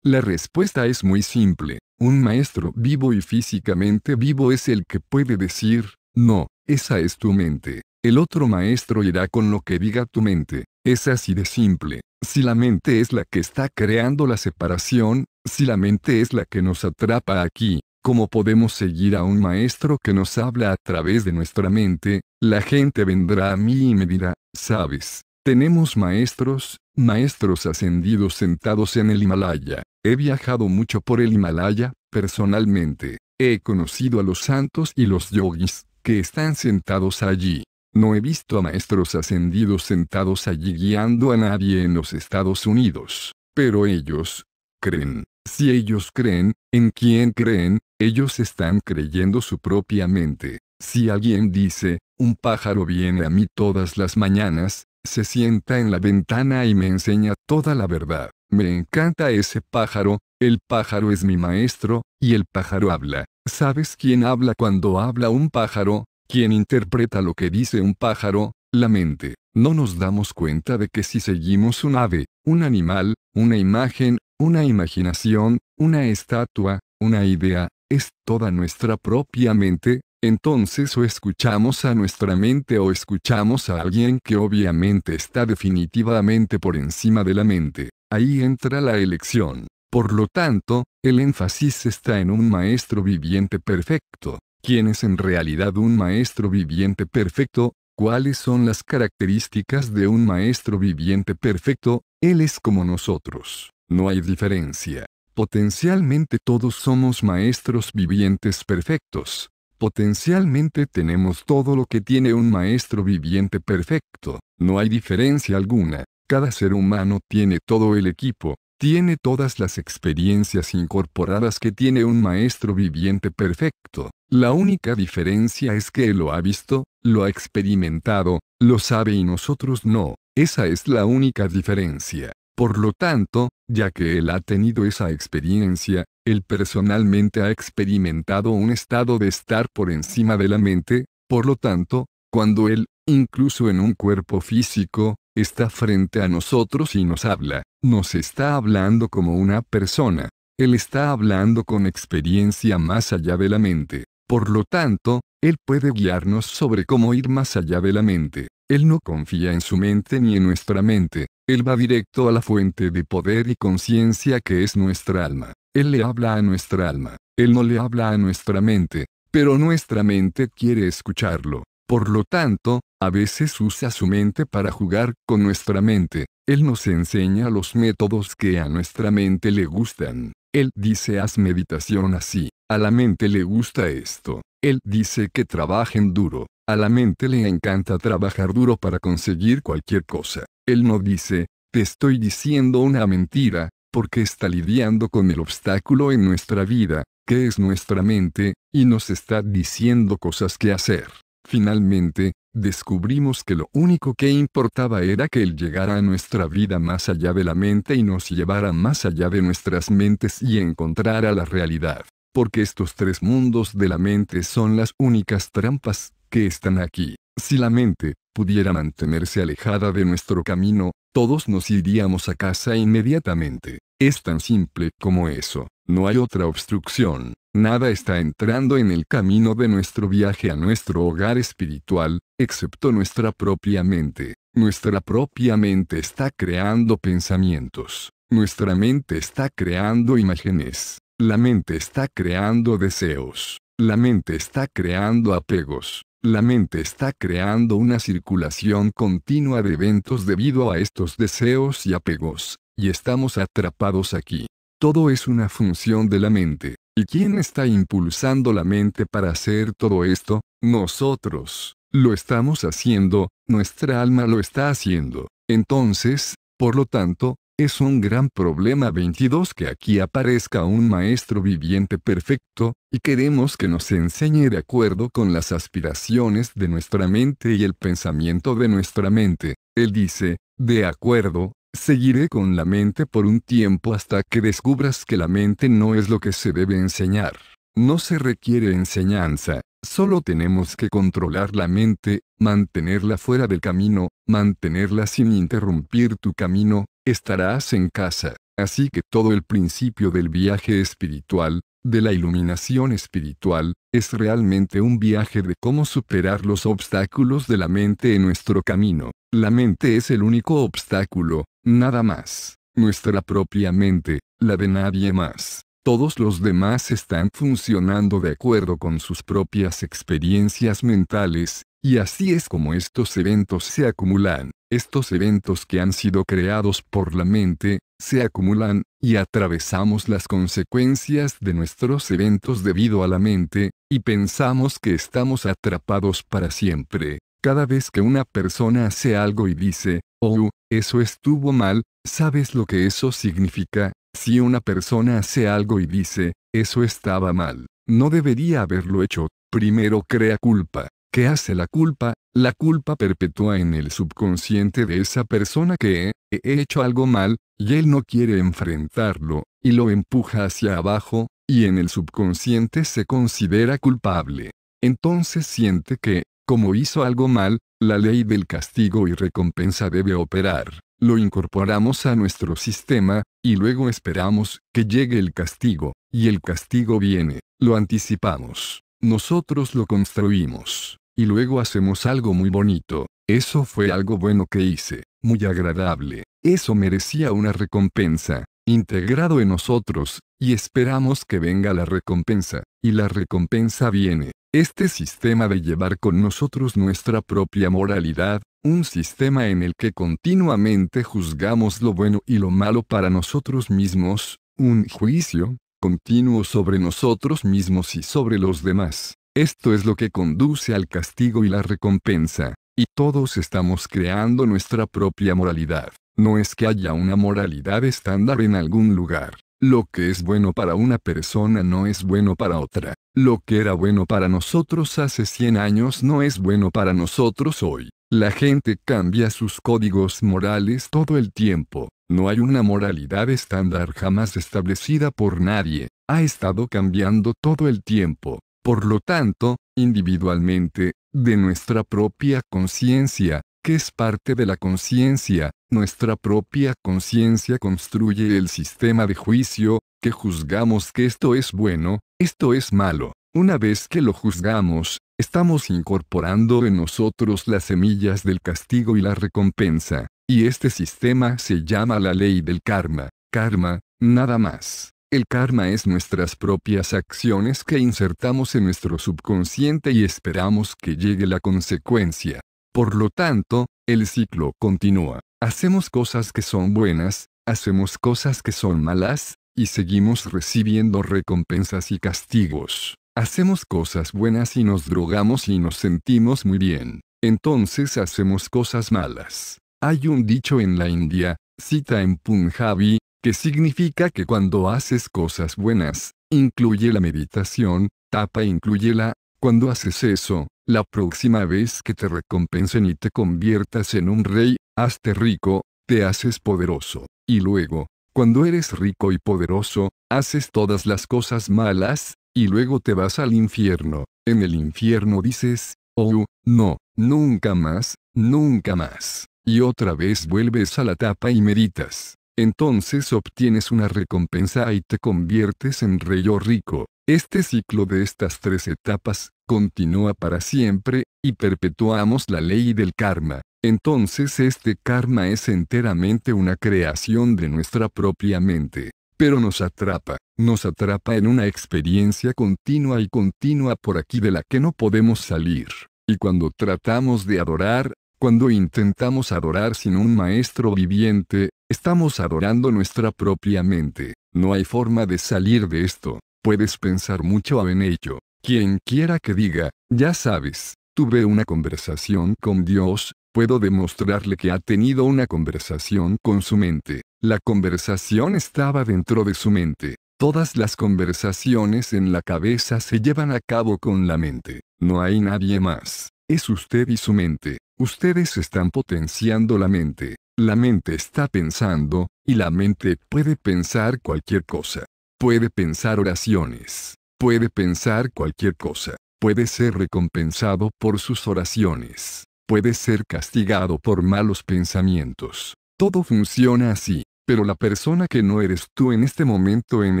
La respuesta es muy simple, un maestro vivo y físicamente vivo es el que puede decir, no, esa es tu mente. El otro maestro irá con lo que diga tu mente. Es así de simple. Si la mente es la que está creando la separación, si la mente es la que nos atrapa aquí, ¿cómo podemos seguir a un maestro que nos habla a través de nuestra mente? La gente vendrá a mí y me dirá, sabes, tenemos maestros, maestros ascendidos sentados en el Himalaya. He viajado mucho por el Himalaya, personalmente. He conocido a los santos y los yogis, que están sentados allí. No he visto a maestros ascendidos sentados allí guiando a nadie en los Estados Unidos. Pero ellos, creen, si ellos creen, ¿en quién creen? Ellos están creyendo su propia mente. Si alguien dice, un pájaro viene a mí todas las mañanas, se sienta en la ventana y me enseña toda la verdad. Me encanta ese pájaro, el pájaro es mi maestro, y el pájaro habla. ¿Sabes quién habla cuando habla un pájaro? ¿Quién interpreta lo que dice un pájaro? La mente. No nos damos cuenta de que si seguimos un ave, un animal, una imagen, una imaginación, una estatua, una idea, es toda nuestra propia mente, entonces o escuchamos a nuestra mente o escuchamos a alguien que obviamente está definitivamente por encima de la mente. Ahí entra la elección. Por lo tanto, el énfasis está en un maestro viviente perfecto. ¿Quién es en realidad un maestro viviente perfecto? ¿Cuáles son las características de un maestro viviente perfecto? Él es como nosotros. No hay diferencia. Potencialmente todos somos maestros vivientes perfectos. Potencialmente tenemos todo lo que tiene un maestro viviente perfecto. No hay diferencia alguna. Cada ser humano tiene todo el equipo, tiene todas las experiencias incorporadas que tiene un maestro viviente perfecto. La única diferencia es que él lo ha visto, lo ha experimentado, lo sabe y nosotros no. Esa es la única diferencia. Por lo tanto, ya que él ha tenido esa experiencia, él personalmente ha experimentado un estado de estar por encima de la mente, por lo tanto, cuando él, incluso en un cuerpo físico, está frente a nosotros y nos habla, nos está hablando como una persona, él está hablando con experiencia más allá de la mente, por lo tanto, él puede guiarnos sobre cómo ir más allá de la mente. Él no confía en su mente ni en nuestra mente. Él va directo a la fuente de poder y conciencia que es nuestra alma. Él le habla a nuestra alma. Él no le habla a nuestra mente. Pero nuestra mente quiere escucharlo. Por lo tanto, a veces usa su mente para jugar con nuestra mente. Él nos enseña los métodos que a nuestra mente le gustan. Él dice haz meditación así. A la mente le gusta esto. Él dice que trabajen duro. A la mente le encanta trabajar duro para conseguir cualquier cosa. Él no dice, te estoy diciendo una mentira, porque está lidiando con el obstáculo en nuestra vida, que es nuestra mente, y nos está diciendo cosas que hacer. Finalmente, descubrimos que lo único que importaba era que Él llegara a nuestra vida más allá de la mente y nos llevara más allá de nuestras mentes y encontrara la realidad. Porque estos tres mundos de la mente son las únicas trampas que están aquí. Si la mente pudiera mantenerse alejada de nuestro camino, todos nos iríamos a casa inmediatamente. Es tan simple como eso. No hay otra obstrucción. Nada está entrando en el camino de nuestro viaje a nuestro hogar espiritual, excepto nuestra propia mente. Nuestra propia mente está creando pensamientos. Nuestra mente está creando imágenes. La mente está creando deseos. La mente está creando apegos. La mente está creando una circulación continua de eventos debido a estos deseos y apegos, y estamos atrapados aquí. Todo es una función de la mente. ¿Y quién está impulsando la mente para hacer todo esto? Nosotros. Lo estamos haciendo, nuestra alma lo está haciendo. Entonces, por lo tanto, es un gran problema 22 que aquí aparezca un maestro viviente perfecto, y queremos que nos enseñe de acuerdo con las aspiraciones de nuestra mente y el pensamiento de nuestra mente. Él dice, de acuerdo, seguiré con la mente por un tiempo hasta que descubras que la mente no es lo que se debe enseñar. No se requiere enseñanza, Solo tenemos que controlar la mente, mantenerla fuera del camino, mantenerla sin interrumpir tu camino, estarás en casa. Así que todo el principio del viaje espiritual, de la iluminación espiritual, es realmente un viaje de cómo superar los obstáculos de la mente en nuestro camino. La mente es el único obstáculo, nada más. Nuestra propia mente, la de nadie más. Todos los demás están funcionando de acuerdo con sus propias experiencias mentales, y así es como estos eventos se acumulan. Estos eventos que han sido creados por la mente, se acumulan, y atravesamos las consecuencias de nuestros eventos debido a la mente, y pensamos que estamos atrapados para siempre. Cada vez que una persona hace algo y dice, oh, eso estuvo mal, ¿sabes lo que eso significa? Si una persona hace algo y dice, eso estaba mal, no debería haberlo hecho, primero crea culpa. ¿Qué hace la culpa? La culpa perpetúa en el subconsciente de esa persona que he hecho algo mal, y él no quiere enfrentarlo, y lo empuja hacia abajo, y en el subconsciente se considera culpable. Entonces siente que, como hizo algo mal, la ley del castigo y recompensa debe operar lo incorporamos a nuestro sistema, y luego esperamos que llegue el castigo, y el castigo viene, lo anticipamos, nosotros lo construimos, y luego hacemos algo muy bonito, eso fue algo bueno que hice, muy agradable, eso merecía una recompensa, integrado en nosotros, y esperamos que venga la recompensa, y la recompensa viene, este sistema de llevar con nosotros nuestra propia moralidad, un sistema en el que continuamente juzgamos lo bueno y lo malo para nosotros mismos, un juicio, continuo sobre nosotros mismos y sobre los demás. Esto es lo que conduce al castigo y la recompensa, y todos estamos creando nuestra propia moralidad. No es que haya una moralidad estándar en algún lugar. Lo que es bueno para una persona no es bueno para otra. Lo que era bueno para nosotros hace 100 años no es bueno para nosotros hoy. La gente cambia sus códigos morales todo el tiempo. No hay una moralidad estándar jamás establecida por nadie. Ha estado cambiando todo el tiempo. Por lo tanto, individualmente, de nuestra propia conciencia, que es parte de la conciencia, nuestra propia conciencia construye el sistema de juicio, que juzgamos que esto es bueno, esto es malo. Una vez que lo juzgamos, estamos incorporando en nosotros las semillas del castigo y la recompensa, y este sistema se llama la ley del karma, karma, nada más. El karma es nuestras propias acciones que insertamos en nuestro subconsciente y esperamos que llegue la consecuencia. Por lo tanto, el ciclo continúa. Hacemos cosas que son buenas, hacemos cosas que son malas, y seguimos recibiendo recompensas y castigos. Hacemos cosas buenas y nos drogamos y nos sentimos muy bien. Entonces hacemos cosas malas. Hay un dicho en la India, cita en Punjabi, que significa que cuando haces cosas buenas, incluye la meditación, tapa incluye la, cuando haces eso, la próxima vez que te recompensen y te conviertas en un rey, hazte rico, te haces poderoso, y luego, cuando eres rico y poderoso, haces todas las cosas malas, y luego te vas al infierno. En el infierno dices, oh, no, nunca más, nunca más. Y otra vez vuelves a la tapa y meditas. Entonces obtienes una recompensa y te conviertes en rey o rico. Este ciclo de estas tres etapas continúa para siempre, y perpetuamos la ley del karma. Entonces este karma es enteramente una creación de nuestra propia mente, pero nos atrapa, nos atrapa en una experiencia continua y continua por aquí de la que no podemos salir. Y cuando tratamos de adorar, cuando intentamos adorar sin un maestro viviente, estamos adorando nuestra propia mente. No hay forma de salir de esto. Puedes pensar mucho en ello. Quien quiera que diga, ya sabes, tuve una conversación con Dios, puedo demostrarle que ha tenido una conversación con su mente. La conversación estaba dentro de su mente. Todas las conversaciones en la cabeza se llevan a cabo con la mente. No hay nadie más. Es usted y su mente. Ustedes están potenciando la mente. La mente está pensando, y la mente puede pensar cualquier cosa. Puede pensar oraciones. Puede pensar cualquier cosa. Puede ser recompensado por sus oraciones. Puede ser castigado por malos pensamientos. Todo funciona así. Pero la persona que no eres tú en este momento en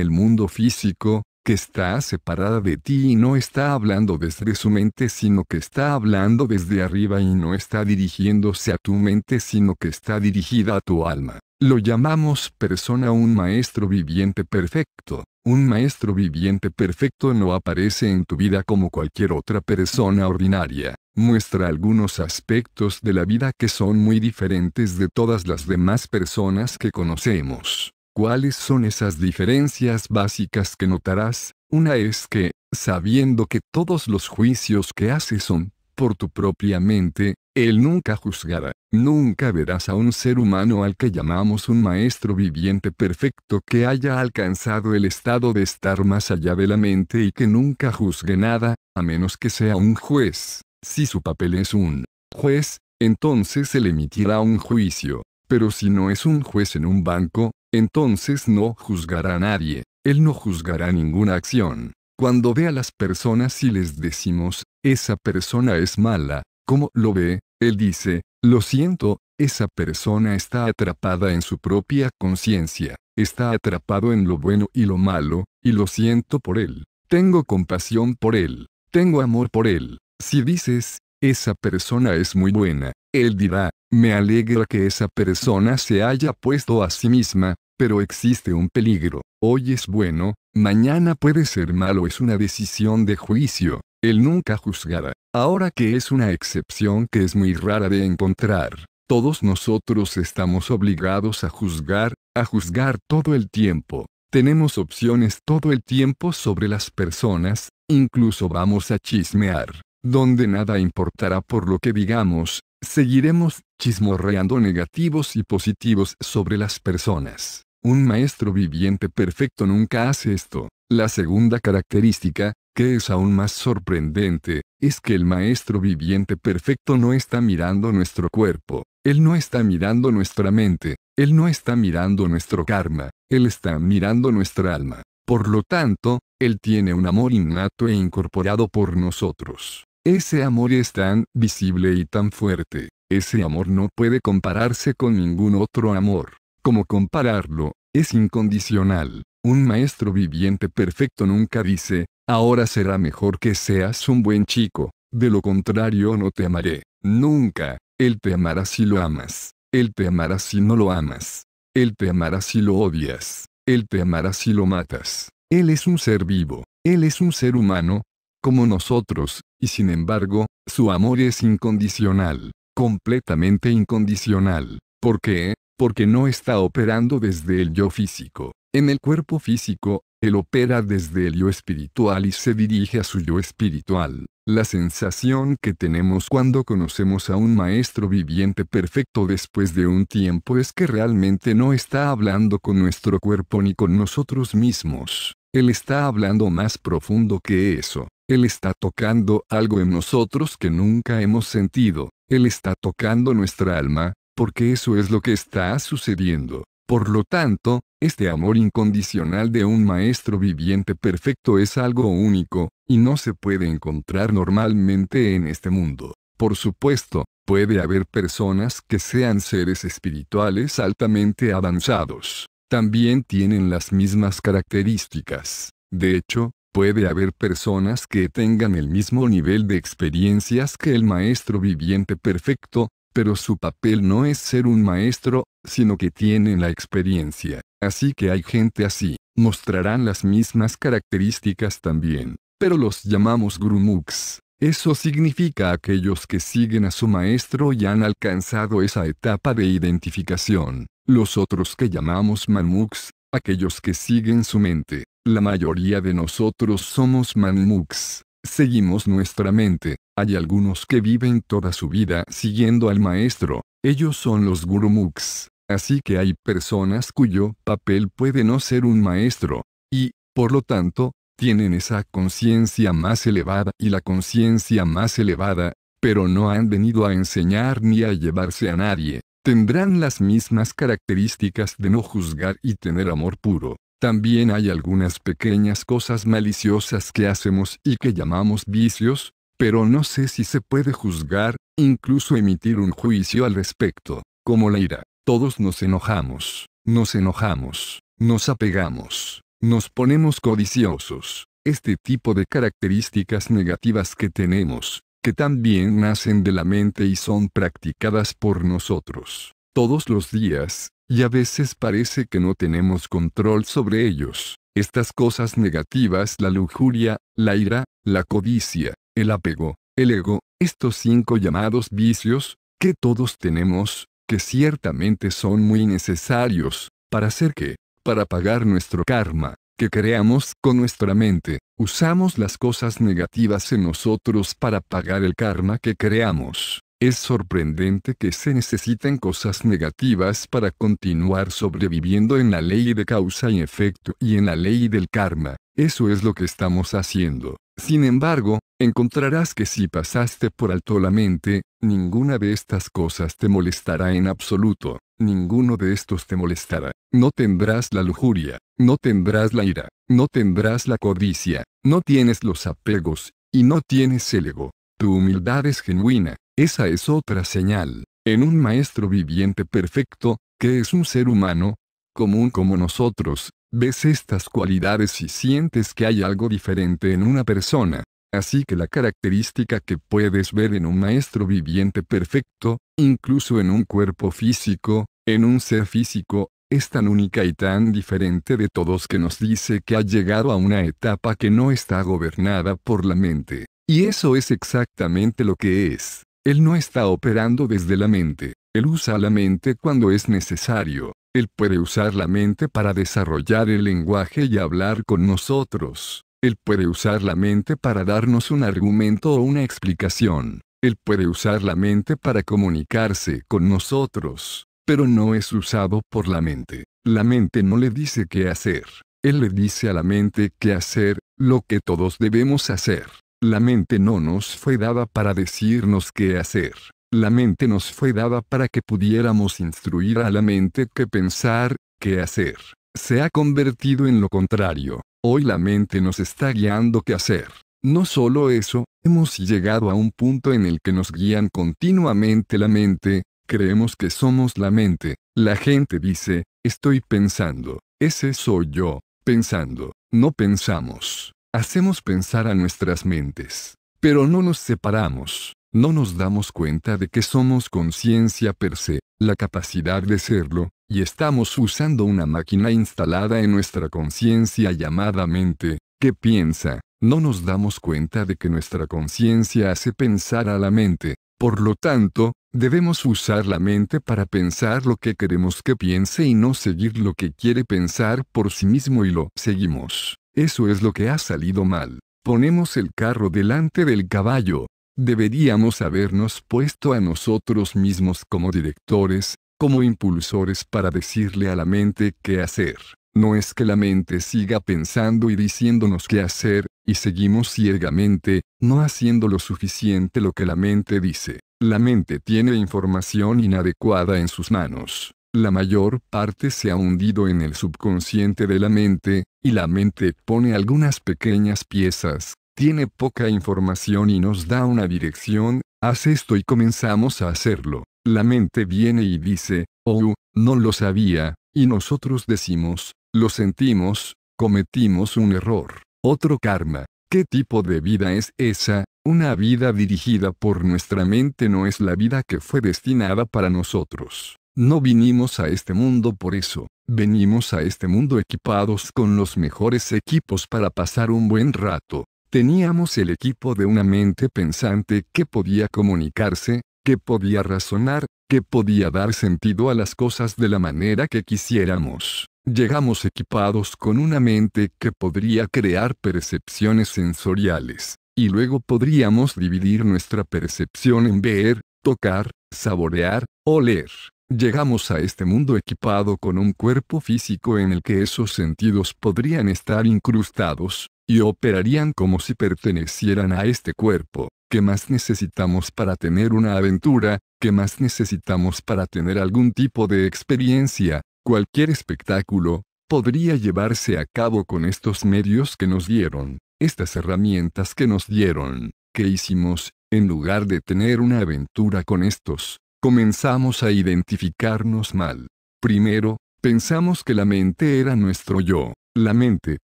el mundo físico, que está separada de ti y no está hablando desde su mente, sino que está hablando desde arriba y no está dirigiéndose a tu mente, sino que está dirigida a tu alma. Lo llamamos persona un maestro viviente perfecto. Un maestro viviente perfecto no aparece en tu vida como cualquier otra persona ordinaria. Muestra algunos aspectos de la vida que son muy diferentes de todas las demás personas que conocemos. ¿Cuáles son esas diferencias básicas que notarás? Una es que, sabiendo que todos los juicios que hace son por tu propia mente, él nunca juzgará. Nunca verás a un ser humano al que llamamos un maestro viviente perfecto que haya alcanzado el estado de estar más allá de la mente y que nunca juzgue nada, a menos que sea un juez. Si su papel es un juez, entonces se le emitirá un juicio. Pero si no es un juez en un banco, entonces no juzgará a nadie. Él no juzgará ninguna acción. Cuando ve a las personas y les decimos, esa persona es mala, como lo ve? Él dice, lo siento, esa persona está atrapada en su propia conciencia, está atrapado en lo bueno y lo malo, y lo siento por él. Tengo compasión por él, tengo amor por él. Si dices, esa persona es muy buena, él dirá, me alegra que esa persona se haya puesto a sí misma, pero existe un peligro. Hoy es bueno, mañana puede ser malo. Es una decisión de juicio. Él nunca juzgará. Ahora que es una excepción que es muy rara de encontrar. Todos nosotros estamos obligados a juzgar, a juzgar todo el tiempo. Tenemos opciones todo el tiempo sobre las personas, incluso vamos a chismear, donde nada importará por lo que digamos, Seguiremos chismorreando negativos y positivos sobre las personas. Un maestro viviente perfecto nunca hace esto. La segunda característica, que es aún más sorprendente, es que el maestro viviente perfecto no está mirando nuestro cuerpo, él no está mirando nuestra mente, él no está mirando nuestro karma, él está mirando nuestra alma. Por lo tanto, él tiene un amor innato e incorporado por nosotros. Ese amor es tan visible y tan fuerte. Ese amor no puede compararse con ningún otro amor. Como compararlo? Es incondicional. Un maestro viviente perfecto nunca dice, ahora será mejor que seas un buen chico, de lo contrario no te amaré. Nunca. Él te amará si lo amas. Él te amará si no lo amas. Él te amará si lo odias. Él te amará si lo matas. Él es un ser vivo. Él es un ser humano, como nosotros, y sin embargo, su amor es incondicional, completamente incondicional. ¿Por qué? Porque no está operando desde el yo físico. En el cuerpo físico, él opera desde el yo espiritual y se dirige a su yo espiritual. La sensación que tenemos cuando conocemos a un maestro viviente perfecto después de un tiempo es que realmente no está hablando con nuestro cuerpo ni con nosotros mismos. Él está hablando más profundo que eso. Él está tocando algo en nosotros que nunca hemos sentido. Él está tocando nuestra alma, porque eso es lo que está sucediendo. Por lo tanto, este amor incondicional de un maestro viviente perfecto es algo único, y no se puede encontrar normalmente en este mundo. Por supuesto, puede haber personas que sean seres espirituales altamente avanzados. También tienen las mismas características. De hecho, Puede haber personas que tengan el mismo nivel de experiencias que el maestro viviente perfecto, pero su papel no es ser un maestro, sino que tienen la experiencia. Así que hay gente así, mostrarán las mismas características también, pero los llamamos grumuks. Eso significa aquellos que siguen a su maestro y han alcanzado esa etapa de identificación. Los otros que llamamos mamuks, aquellos que siguen su mente, la mayoría de nosotros somos manmuks. Seguimos nuestra mente. Hay algunos que viven toda su vida siguiendo al maestro. Ellos son los gurumuks. Así que hay personas cuyo papel puede no ser un maestro. Y, por lo tanto, tienen esa conciencia más elevada y la conciencia más elevada, pero no han venido a enseñar ni a llevarse a nadie. Tendrán las mismas características de no juzgar y tener amor puro. También hay algunas pequeñas cosas maliciosas que hacemos y que llamamos vicios, pero no sé si se puede juzgar, incluso emitir un juicio al respecto, como la ira. Todos nos enojamos, nos enojamos, nos apegamos, nos ponemos codiciosos. Este tipo de características negativas que tenemos, que también nacen de la mente y son practicadas por nosotros. Todos los días, y a veces parece que no tenemos control sobre ellos. Estas cosas negativas, la lujuria, la ira, la codicia, el apego, el ego, estos cinco llamados vicios, que todos tenemos, que ciertamente son muy necesarios, para hacer que, para pagar nuestro karma, que creamos con nuestra mente, usamos las cosas negativas en nosotros para pagar el karma que creamos. Es sorprendente que se necesiten cosas negativas para continuar sobreviviendo en la ley de causa y efecto y en la ley del karma. Eso es lo que estamos haciendo. Sin embargo, encontrarás que si pasaste por alto la mente, ninguna de estas cosas te molestará en absoluto, ninguno de estos te molestará. No tendrás la lujuria, no tendrás la ira, no tendrás la codicia, no tienes los apegos, y no tienes el ego. Tu humildad es genuina, esa es otra señal, en un maestro viviente perfecto, que es un ser humano, común como nosotros, ves estas cualidades y sientes que hay algo diferente en una persona. Así que la característica que puedes ver en un maestro viviente perfecto, incluso en un cuerpo físico, en un ser físico, es tan única y tan diferente de todos que nos dice que ha llegado a una etapa que no está gobernada por la mente. Y eso es exactamente lo que es. Él no está operando desde la mente, él usa la mente cuando es necesario, él puede usar la mente para desarrollar el lenguaje y hablar con nosotros, él puede usar la mente para darnos un argumento o una explicación, él puede usar la mente para comunicarse con nosotros, pero no es usado por la mente. La mente no le dice qué hacer, él le dice a la mente qué hacer, lo que todos debemos hacer. La mente no nos fue dada para decirnos qué hacer. La mente nos fue dada para que pudiéramos instruir a la mente qué pensar, qué hacer. Se ha convertido en lo contrario. Hoy la mente nos está guiando qué hacer. No solo eso, hemos llegado a un punto en el que nos guían continuamente la mente, creemos que somos la mente. La gente dice, estoy pensando, ese soy yo, pensando, no pensamos. Hacemos pensar a nuestras mentes, pero no nos separamos, no nos damos cuenta de que somos conciencia per se, la capacidad de serlo, y estamos usando una máquina instalada en nuestra conciencia llamada mente, que piensa, no nos damos cuenta de que nuestra conciencia hace pensar a la mente, por lo tanto, debemos usar la mente para pensar lo que queremos que piense y no seguir lo que quiere pensar por sí mismo y lo seguimos. Eso es lo que ha salido mal. Ponemos el carro delante del caballo. Deberíamos habernos puesto a nosotros mismos como directores, como impulsores para decirle a la mente qué hacer. No es que la mente siga pensando y diciéndonos qué hacer, y seguimos ciegamente, no haciendo lo suficiente lo que la mente dice. La mente tiene información inadecuada en sus manos la mayor parte se ha hundido en el subconsciente de la mente, y la mente pone algunas pequeñas piezas, tiene poca información y nos da una dirección, haz esto y comenzamos a hacerlo. La mente viene y dice, oh, no lo sabía, y nosotros decimos, lo sentimos, cometimos un error. Otro karma. ¿Qué tipo de vida es esa? Una vida dirigida por nuestra mente no es la vida que fue destinada para nosotros. No vinimos a este mundo por eso, venimos a este mundo equipados con los mejores equipos para pasar un buen rato. Teníamos el equipo de una mente pensante que podía comunicarse, que podía razonar, que podía dar sentido a las cosas de la manera que quisiéramos. Llegamos equipados con una mente que podría crear percepciones sensoriales, y luego podríamos dividir nuestra percepción en ver, tocar, saborear, o oler, Llegamos a este mundo equipado con un cuerpo físico en el que esos sentidos podrían estar incrustados, y operarían como si pertenecieran a este cuerpo. ¿Qué más necesitamos para tener una aventura? ¿Qué más necesitamos para tener algún tipo de experiencia? Cualquier espectáculo, podría llevarse a cabo con estos medios que nos dieron, estas herramientas que nos dieron, que hicimos, en lugar de tener una aventura con estos, comenzamos a identificarnos mal. Primero, pensamos que la mente era nuestro yo. La mente,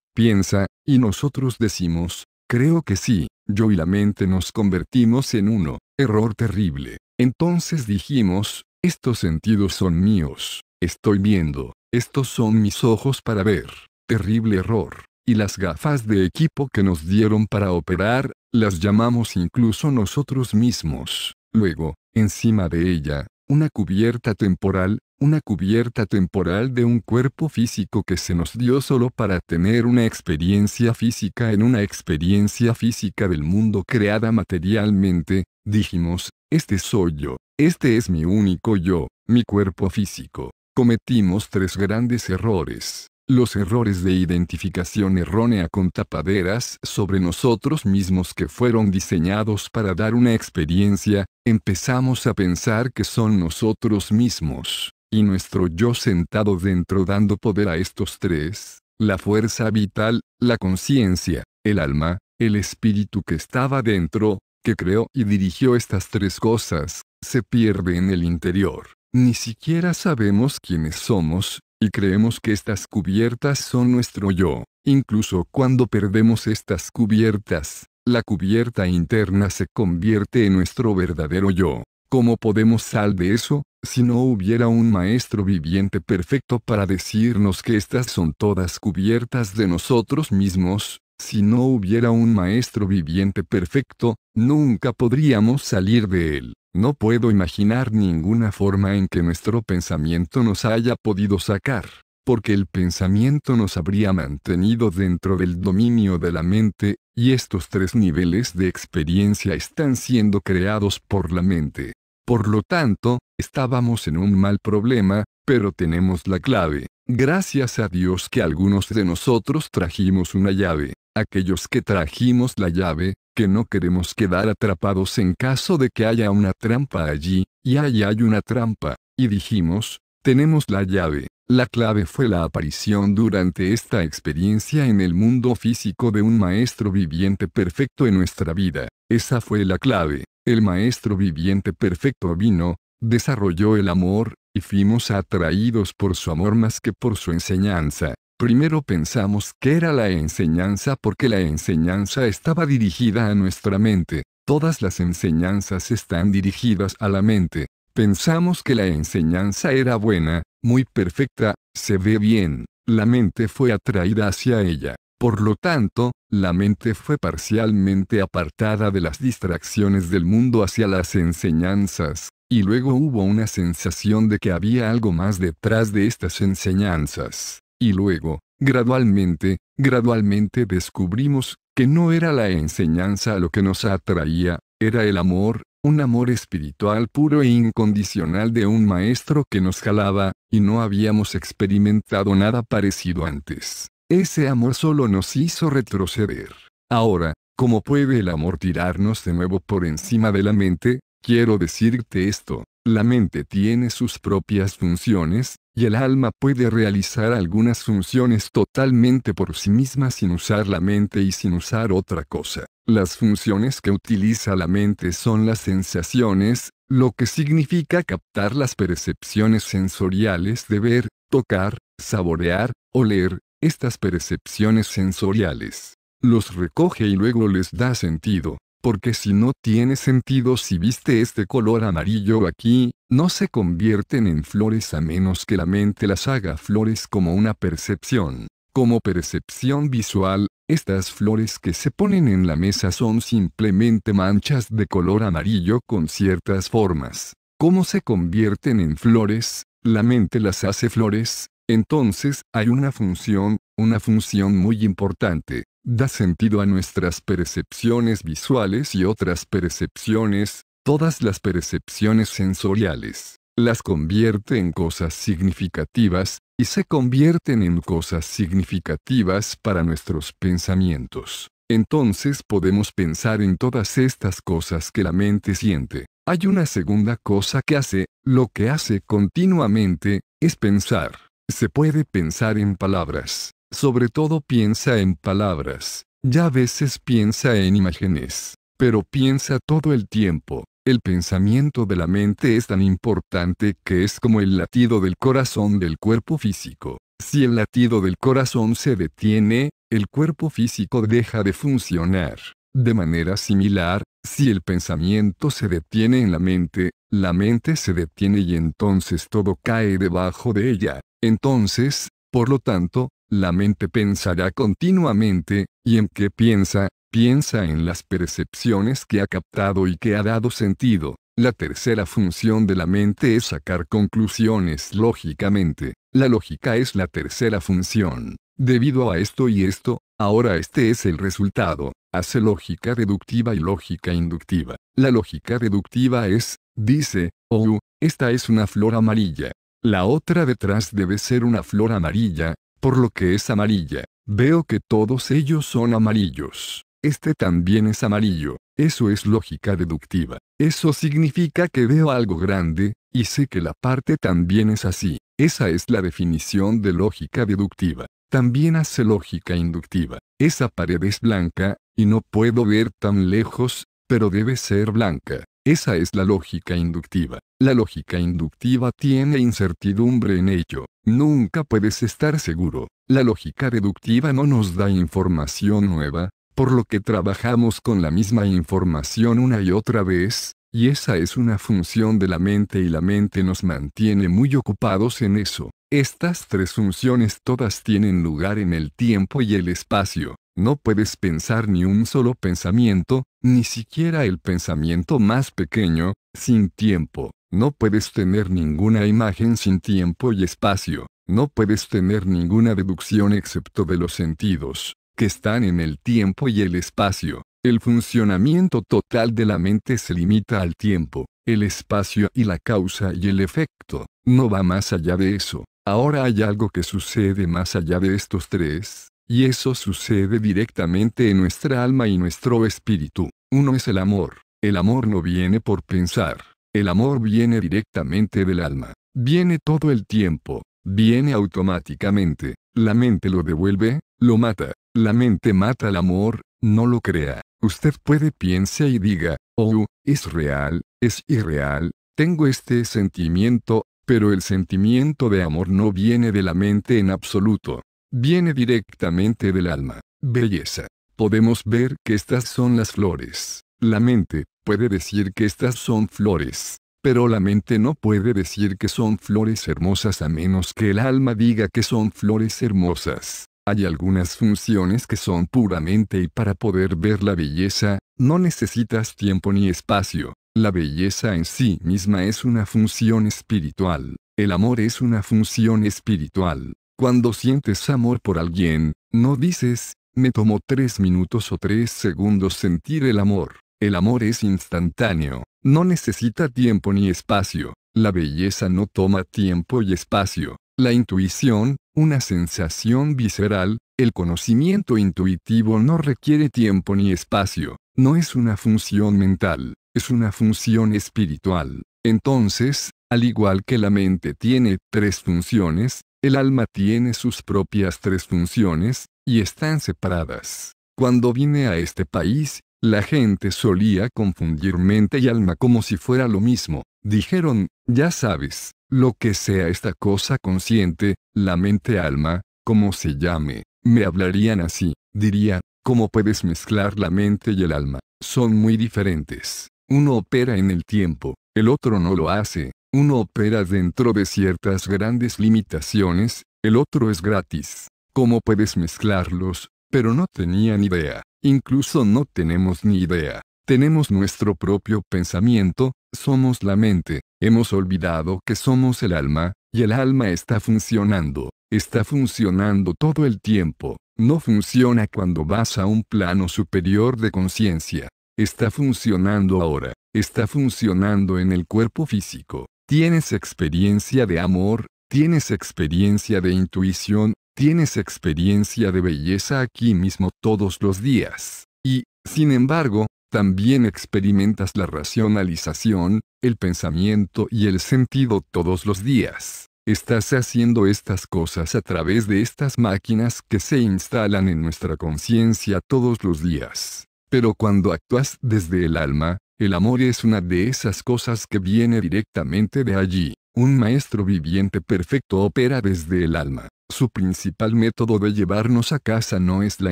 piensa, y nosotros decimos, creo que sí, yo y la mente nos convertimos en uno, error terrible. Entonces dijimos, estos sentidos son míos, estoy viendo, estos son mis ojos para ver, terrible error. Y las gafas de equipo que nos dieron para operar, las llamamos incluso nosotros mismos. Luego, Encima de ella, una cubierta temporal, una cubierta temporal de un cuerpo físico que se nos dio solo para tener una experiencia física en una experiencia física del mundo creada materialmente, dijimos, este soy yo, este es mi único yo, mi cuerpo físico. Cometimos tres grandes errores los errores de identificación errónea con tapaderas sobre nosotros mismos que fueron diseñados para dar una experiencia, empezamos a pensar que son nosotros mismos, y nuestro yo sentado dentro dando poder a estos tres, la fuerza vital, la conciencia, el alma, el espíritu que estaba dentro, que creó y dirigió estas tres cosas, se pierde en el interior. Ni siquiera sabemos quiénes somos, y creemos que estas cubiertas son nuestro yo. Incluso cuando perdemos estas cubiertas, la cubierta interna se convierte en nuestro verdadero yo. ¿Cómo podemos salir de eso? Si no hubiera un maestro viviente perfecto para decirnos que estas son todas cubiertas de nosotros mismos, si no hubiera un maestro viviente perfecto, nunca podríamos salir de él. No puedo imaginar ninguna forma en que nuestro pensamiento nos haya podido sacar, porque el pensamiento nos habría mantenido dentro del dominio de la mente, y estos tres niveles de experiencia están siendo creados por la mente. Por lo tanto, estábamos en un mal problema, pero tenemos la clave. Gracias a Dios que algunos de nosotros trajimos una llave aquellos que trajimos la llave, que no queremos quedar atrapados en caso de que haya una trampa allí, y ahí hay una trampa, y dijimos, tenemos la llave. La clave fue la aparición durante esta experiencia en el mundo físico de un maestro viviente perfecto en nuestra vida. Esa fue la clave. El maestro viviente perfecto vino, desarrolló el amor, y fuimos atraídos por su amor más que por su enseñanza. Primero pensamos que era la enseñanza porque la enseñanza estaba dirigida a nuestra mente. Todas las enseñanzas están dirigidas a la mente. Pensamos que la enseñanza era buena, muy perfecta, se ve bien. La mente fue atraída hacia ella. Por lo tanto, la mente fue parcialmente apartada de las distracciones del mundo hacia las enseñanzas, y luego hubo una sensación de que había algo más detrás de estas enseñanzas. Y luego, gradualmente, gradualmente descubrimos que no era la enseñanza lo que nos atraía, era el amor, un amor espiritual puro e incondicional de un maestro que nos jalaba, y no habíamos experimentado nada parecido antes. Ese amor solo nos hizo retroceder. Ahora, ¿cómo puede el amor tirarnos de nuevo por encima de la mente? Quiero decirte esto, la mente tiene sus propias funciones, y el alma puede realizar algunas funciones totalmente por sí misma sin usar la mente y sin usar otra cosa. Las funciones que utiliza la mente son las sensaciones, lo que significa captar las percepciones sensoriales de ver, tocar, saborear, oler, estas percepciones sensoriales. Los recoge y luego les da sentido porque si no tiene sentido si viste este color amarillo aquí, no se convierten en flores a menos que la mente las haga flores como una percepción. Como percepción visual, estas flores que se ponen en la mesa son simplemente manchas de color amarillo con ciertas formas. ¿Cómo se convierten en flores? La mente las hace flores, entonces hay una función, una función muy importante da sentido a nuestras percepciones visuales y otras percepciones, todas las percepciones sensoriales, las convierte en cosas significativas, y se convierten en cosas significativas para nuestros pensamientos. Entonces podemos pensar en todas estas cosas que la mente siente. Hay una segunda cosa que hace, lo que hace continuamente, es pensar. Se puede pensar en palabras, sobre todo piensa en palabras, ya a veces piensa en imágenes, pero piensa todo el tiempo. El pensamiento de la mente es tan importante que es como el latido del corazón del cuerpo físico. Si el latido del corazón se detiene, el cuerpo físico deja de funcionar. De manera similar, si el pensamiento se detiene en la mente, la mente se detiene y entonces todo cae debajo de ella. Entonces, por lo tanto, la mente pensará continuamente, y en qué piensa, piensa en las percepciones que ha captado y que ha dado sentido. La tercera función de la mente es sacar conclusiones lógicamente. La lógica es la tercera función. Debido a esto y esto, ahora este es el resultado. Hace lógica deductiva y lógica inductiva. La lógica deductiva es, dice, oh, esta es una flor amarilla. La otra detrás debe ser una flor amarilla, por lo que es amarilla. Veo que todos ellos son amarillos. Este también es amarillo. Eso es lógica deductiva. Eso significa que veo algo grande, y sé que la parte también es así. Esa es la definición de lógica deductiva. También hace lógica inductiva. Esa pared es blanca, y no puedo ver tan lejos, pero debe ser blanca. Esa es la lógica inductiva. La lógica inductiva tiene incertidumbre en ello. Nunca puedes estar seguro. La lógica deductiva no nos da información nueva, por lo que trabajamos con la misma información una y otra vez, y esa es una función de la mente y la mente nos mantiene muy ocupados en eso. Estas tres funciones todas tienen lugar en el tiempo y el espacio no puedes pensar ni un solo pensamiento, ni siquiera el pensamiento más pequeño, sin tiempo. No puedes tener ninguna imagen sin tiempo y espacio. No puedes tener ninguna deducción excepto de los sentidos, que están en el tiempo y el espacio. El funcionamiento total de la mente se limita al tiempo, el espacio y la causa y el efecto. No va más allá de eso. Ahora hay algo que sucede más allá de estos tres. Y eso sucede directamente en nuestra alma y nuestro espíritu. Uno es el amor. El amor no viene por pensar. El amor viene directamente del alma. Viene todo el tiempo. Viene automáticamente. La mente lo devuelve, lo mata. La mente mata el amor, no lo crea. Usted puede piense y diga, oh, es real, es irreal, tengo este sentimiento, pero el sentimiento de amor no viene de la mente en absoluto. Viene directamente del alma. Belleza. Podemos ver que estas son las flores. La mente puede decir que estas son flores. Pero la mente no puede decir que son flores hermosas a menos que el alma diga que son flores hermosas. Hay algunas funciones que son puramente y para poder ver la belleza, no necesitas tiempo ni espacio. La belleza en sí misma es una función espiritual. El amor es una función espiritual. Cuando sientes amor por alguien, no dices, me tomó tres minutos o tres segundos sentir el amor. El amor es instantáneo, no necesita tiempo ni espacio. La belleza no toma tiempo y espacio. La intuición, una sensación visceral, el conocimiento intuitivo no requiere tiempo ni espacio. No es una función mental, es una función espiritual. Entonces, al igual que la mente tiene tres funciones, el alma tiene sus propias tres funciones, y están separadas. Cuando vine a este país, la gente solía confundir mente y alma como si fuera lo mismo. Dijeron, ya sabes, lo que sea esta cosa consciente, la mente-alma, como se llame, me hablarían así, diría, ¿cómo puedes mezclar la mente y el alma? Son muy diferentes. Uno opera en el tiempo, el otro no lo hace, uno opera dentro de ciertas grandes limitaciones, el otro es gratis. ¿Cómo puedes mezclarlos? Pero no tenía ni idea. Incluso no tenemos ni idea. Tenemos nuestro propio pensamiento, somos la mente, hemos olvidado que somos el alma, y el alma está funcionando, está funcionando todo el tiempo, no funciona cuando vas a un plano superior de conciencia, está funcionando ahora, está funcionando en el cuerpo físico, Tienes experiencia de amor, tienes experiencia de intuición, tienes experiencia de belleza aquí mismo todos los días. Y, sin embargo, también experimentas la racionalización, el pensamiento y el sentido todos los días. Estás haciendo estas cosas a través de estas máquinas que se instalan en nuestra conciencia todos los días. Pero cuando actúas desde el alma, el amor es una de esas cosas que viene directamente de allí. Un maestro viviente perfecto opera desde el alma. Su principal método de llevarnos a casa no es la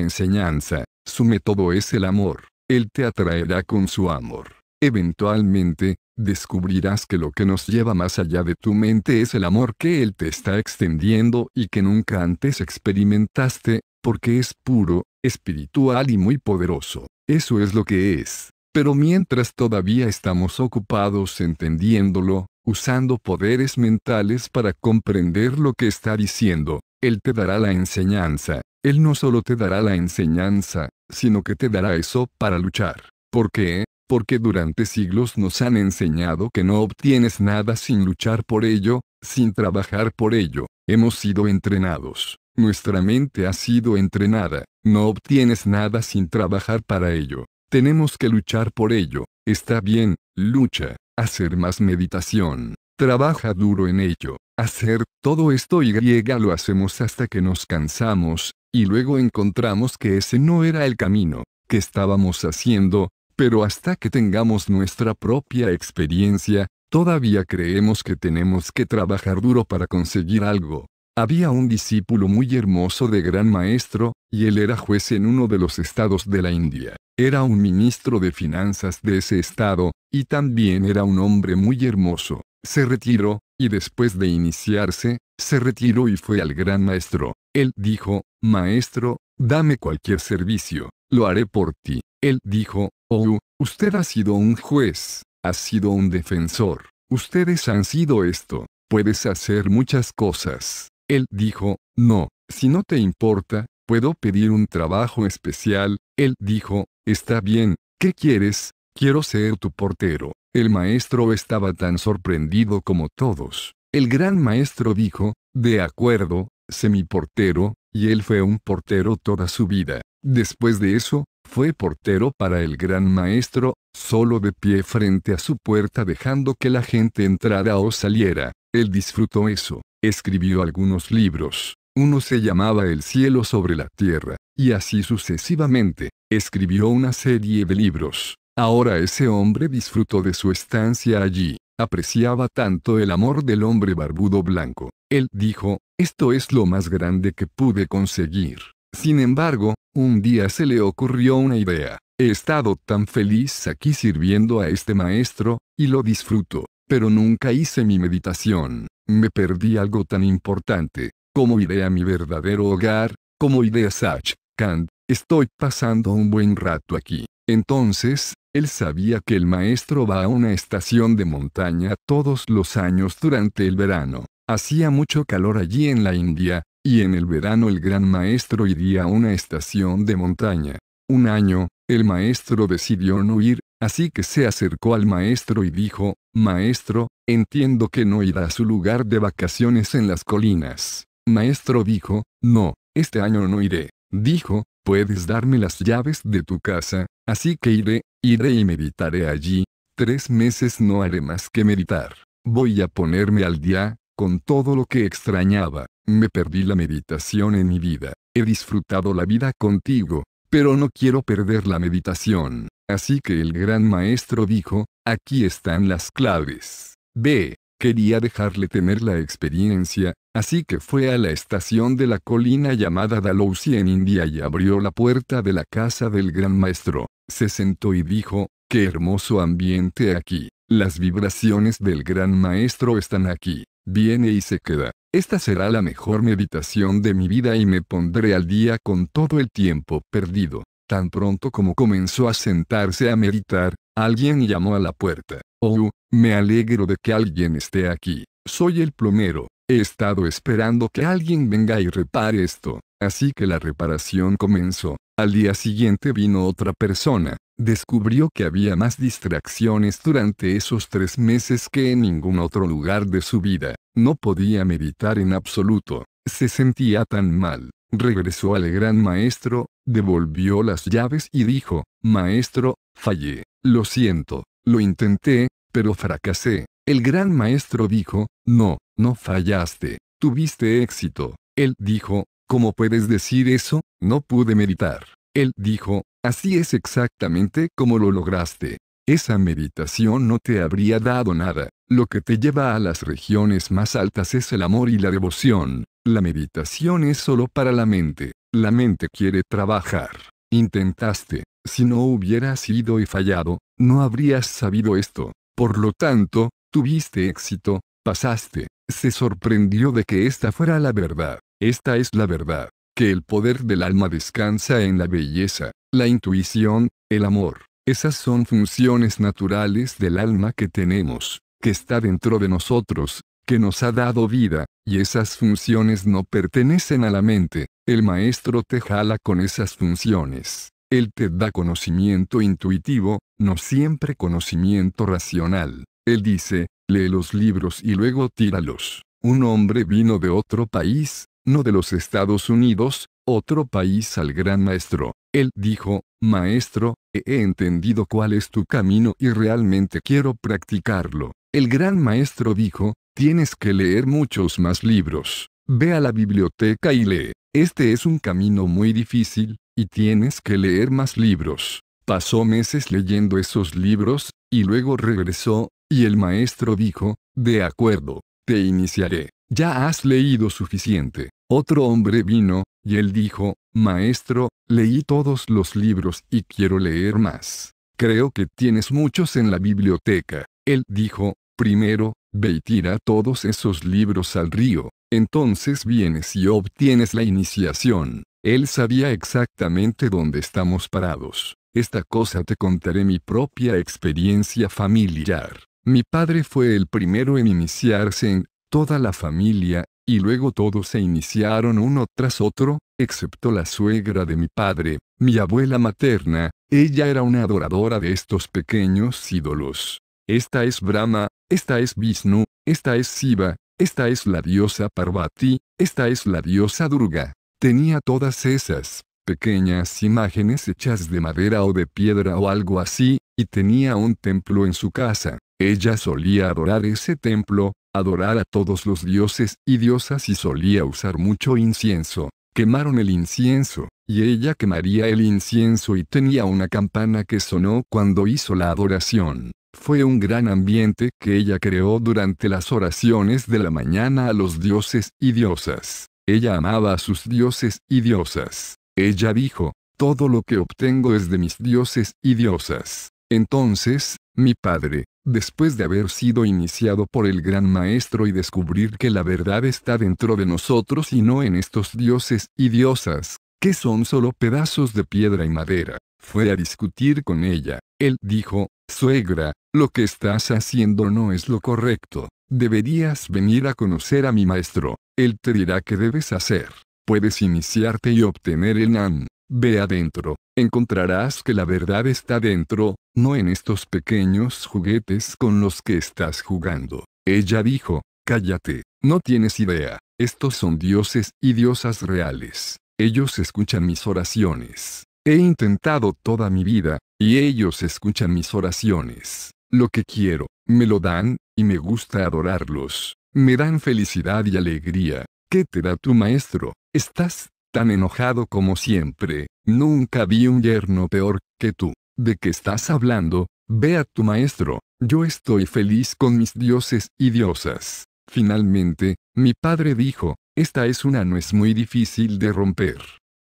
enseñanza, su método es el amor. Él te atraerá con su amor. Eventualmente, descubrirás que lo que nos lleva más allá de tu mente es el amor que Él te está extendiendo y que nunca antes experimentaste, porque es puro, espiritual y muy poderoso. Eso es lo que es. Pero mientras todavía estamos ocupados entendiéndolo, usando poderes mentales para comprender lo que está diciendo, Él te dará la enseñanza. Él no solo te dará la enseñanza, sino que te dará eso para luchar. ¿Por qué? Porque durante siglos nos han enseñado que no obtienes nada sin luchar por ello, sin trabajar por ello. Hemos sido entrenados. Nuestra mente ha sido entrenada. No obtienes nada sin trabajar para ello. Tenemos que luchar por ello. Está bien, lucha, hacer más meditación. Trabaja duro en ello. Hacer todo esto y griega lo hacemos hasta que nos cansamos, y luego encontramos que ese no era el camino que estábamos haciendo, pero hasta que tengamos nuestra propia experiencia, todavía creemos que tenemos que trabajar duro para conseguir algo. Había un discípulo muy hermoso de gran maestro, y él era juez en uno de los estados de la India. Era un ministro de finanzas de ese estado, y también era un hombre muy hermoso. Se retiró, y después de iniciarse, se retiró y fue al gran maestro. Él dijo, Maestro, dame cualquier servicio, lo haré por ti. Él dijo, Oh, usted ha sido un juez, ha sido un defensor, ustedes han sido esto, puedes hacer muchas cosas. Él dijo, no, si no te importa, puedo pedir un trabajo especial. Él dijo, está bien, ¿qué quieres? Quiero ser tu portero. El maestro estaba tan sorprendido como todos. El gran maestro dijo, de acuerdo, sé mi portero, y él fue un portero toda su vida. Después de eso, fue portero para el gran maestro, solo de pie frente a su puerta dejando que la gente entrara o saliera. Él disfrutó eso. Escribió algunos libros, uno se llamaba El cielo sobre la tierra, y así sucesivamente, escribió una serie de libros. Ahora ese hombre disfrutó de su estancia allí, apreciaba tanto el amor del hombre barbudo blanco. Él dijo, esto es lo más grande que pude conseguir. Sin embargo, un día se le ocurrió una idea. He estado tan feliz aquí sirviendo a este maestro, y lo disfruto, pero nunca hice mi meditación. Me perdí algo tan importante, como iré a mi verdadero hogar, como iré a Sach, Kant, estoy pasando un buen rato aquí. Entonces, él sabía que el maestro va a una estación de montaña todos los años durante el verano. Hacía mucho calor allí en la India, y en el verano el gran maestro iría a una estación de montaña. Un año, el maestro decidió no ir, Así que se acercó al maestro y dijo, Maestro, entiendo que no irá a su lugar de vacaciones en las colinas. Maestro dijo, No, este año no iré. Dijo, Puedes darme las llaves de tu casa, así que iré, iré y meditaré allí. Tres meses no haré más que meditar. Voy a ponerme al día, con todo lo que extrañaba. Me perdí la meditación en mi vida. He disfrutado la vida contigo, pero no quiero perder la meditación. Así que el gran maestro dijo, aquí están las claves. B. Quería dejarle tener la experiencia, así que fue a la estación de la colina llamada Dalhousie en India y abrió la puerta de la casa del gran maestro. Se sentó y dijo, qué hermoso ambiente aquí. Las vibraciones del gran maestro están aquí. Viene y se queda. Esta será la mejor meditación de mi vida y me pondré al día con todo el tiempo perdido. Tan pronto como comenzó a sentarse a meditar, alguien llamó a la puerta. Oh, me alegro de que alguien esté aquí. Soy el plomero. He estado esperando que alguien venga y repare esto. Así que la reparación comenzó. Al día siguiente vino otra persona. Descubrió que había más distracciones durante esos tres meses que en ningún otro lugar de su vida. No podía meditar en absoluto. Se sentía tan mal. Regresó al gran maestro, devolvió las llaves y dijo, Maestro, fallé, lo siento, lo intenté, pero fracasé. El gran maestro dijo, No, no fallaste, tuviste éxito. Él dijo, ¿cómo puedes decir eso? No pude meditar. Él dijo, Así es exactamente como lo lograste. Esa meditación no te habría dado nada. Lo que te lleva a las regiones más altas es el amor y la devoción. La meditación es solo para la mente. La mente quiere trabajar. Intentaste. Si no hubieras ido y fallado, no habrías sabido esto. Por lo tanto, tuviste éxito, pasaste. Se sorprendió de que esta fuera la verdad. Esta es la verdad. Que el poder del alma descansa en la belleza, la intuición, el amor. Esas son funciones naturales del alma que tenemos, que está dentro de nosotros, que nos ha dado vida, y esas funciones no pertenecen a la mente, el maestro te jala con esas funciones. Él te da conocimiento intuitivo, no siempre conocimiento racional. Él dice, lee los libros y luego tíralos. Un hombre vino de otro país, no de los Estados Unidos, otro país al gran maestro. Él dijo, Maestro, he entendido cuál es tu camino y realmente quiero practicarlo. El gran maestro dijo, tienes que leer muchos más libros. Ve a la biblioteca y lee. Este es un camino muy difícil, y tienes que leer más libros. Pasó meses leyendo esos libros, y luego regresó, y el maestro dijo, de acuerdo, te iniciaré. Ya has leído suficiente. Otro hombre vino, y él dijo, Maestro, leí todos los libros y quiero leer más. Creo que tienes muchos en la biblioteca. Él dijo, primero, ve y tira todos esos libros al río, entonces vienes y obtienes la iniciación. Él sabía exactamente dónde estamos parados. Esta cosa te contaré mi propia experiencia familiar. Mi padre fue el primero en iniciarse en toda la familia, y luego todos se iniciaron uno tras otro, excepto la suegra de mi padre, mi abuela materna, ella era una adoradora de estos pequeños ídolos. Esta es Brahma, esta es Vishnu, esta es Siva, esta es la diosa Parvati, esta es la diosa Durga. Tenía todas esas pequeñas imágenes hechas de madera o de piedra o algo así, y tenía un templo en su casa. Ella solía adorar ese templo, adorar a todos los dioses y diosas y solía usar mucho incienso. Quemaron el incienso, y ella quemaría el incienso y tenía una campana que sonó cuando hizo la adoración. Fue un gran ambiente que ella creó durante las oraciones de la mañana a los dioses y diosas. Ella amaba a sus dioses y diosas. Ella dijo, todo lo que obtengo es de mis dioses y diosas. Entonces, mi padre, después de haber sido iniciado por el gran maestro y descubrir que la verdad está dentro de nosotros y no en estos dioses y diosas, que son solo pedazos de piedra y madera, fue a discutir con ella. Él dijo, Suegra, lo que estás haciendo no es lo correcto. Deberías venir a conocer a mi maestro. Él te dirá qué debes hacer. Puedes iniciarte y obtener el Nan. Ve adentro, encontrarás que la verdad está dentro, no en estos pequeños juguetes con los que estás jugando. Ella dijo, cállate, no tienes idea, estos son dioses y diosas reales. Ellos escuchan mis oraciones. He intentado toda mi vida, y ellos escuchan mis oraciones. Lo que quiero, me lo dan, y me gusta adorarlos. Me dan felicidad y alegría. ¿Qué te da tu maestro? Estás tan enojado como siempre, nunca vi un yerno peor que tú. ¿De qué estás hablando? Ve a tu maestro, yo estoy feliz con mis dioses y diosas. Finalmente, mi padre dijo, esta es una nuez muy difícil de romper.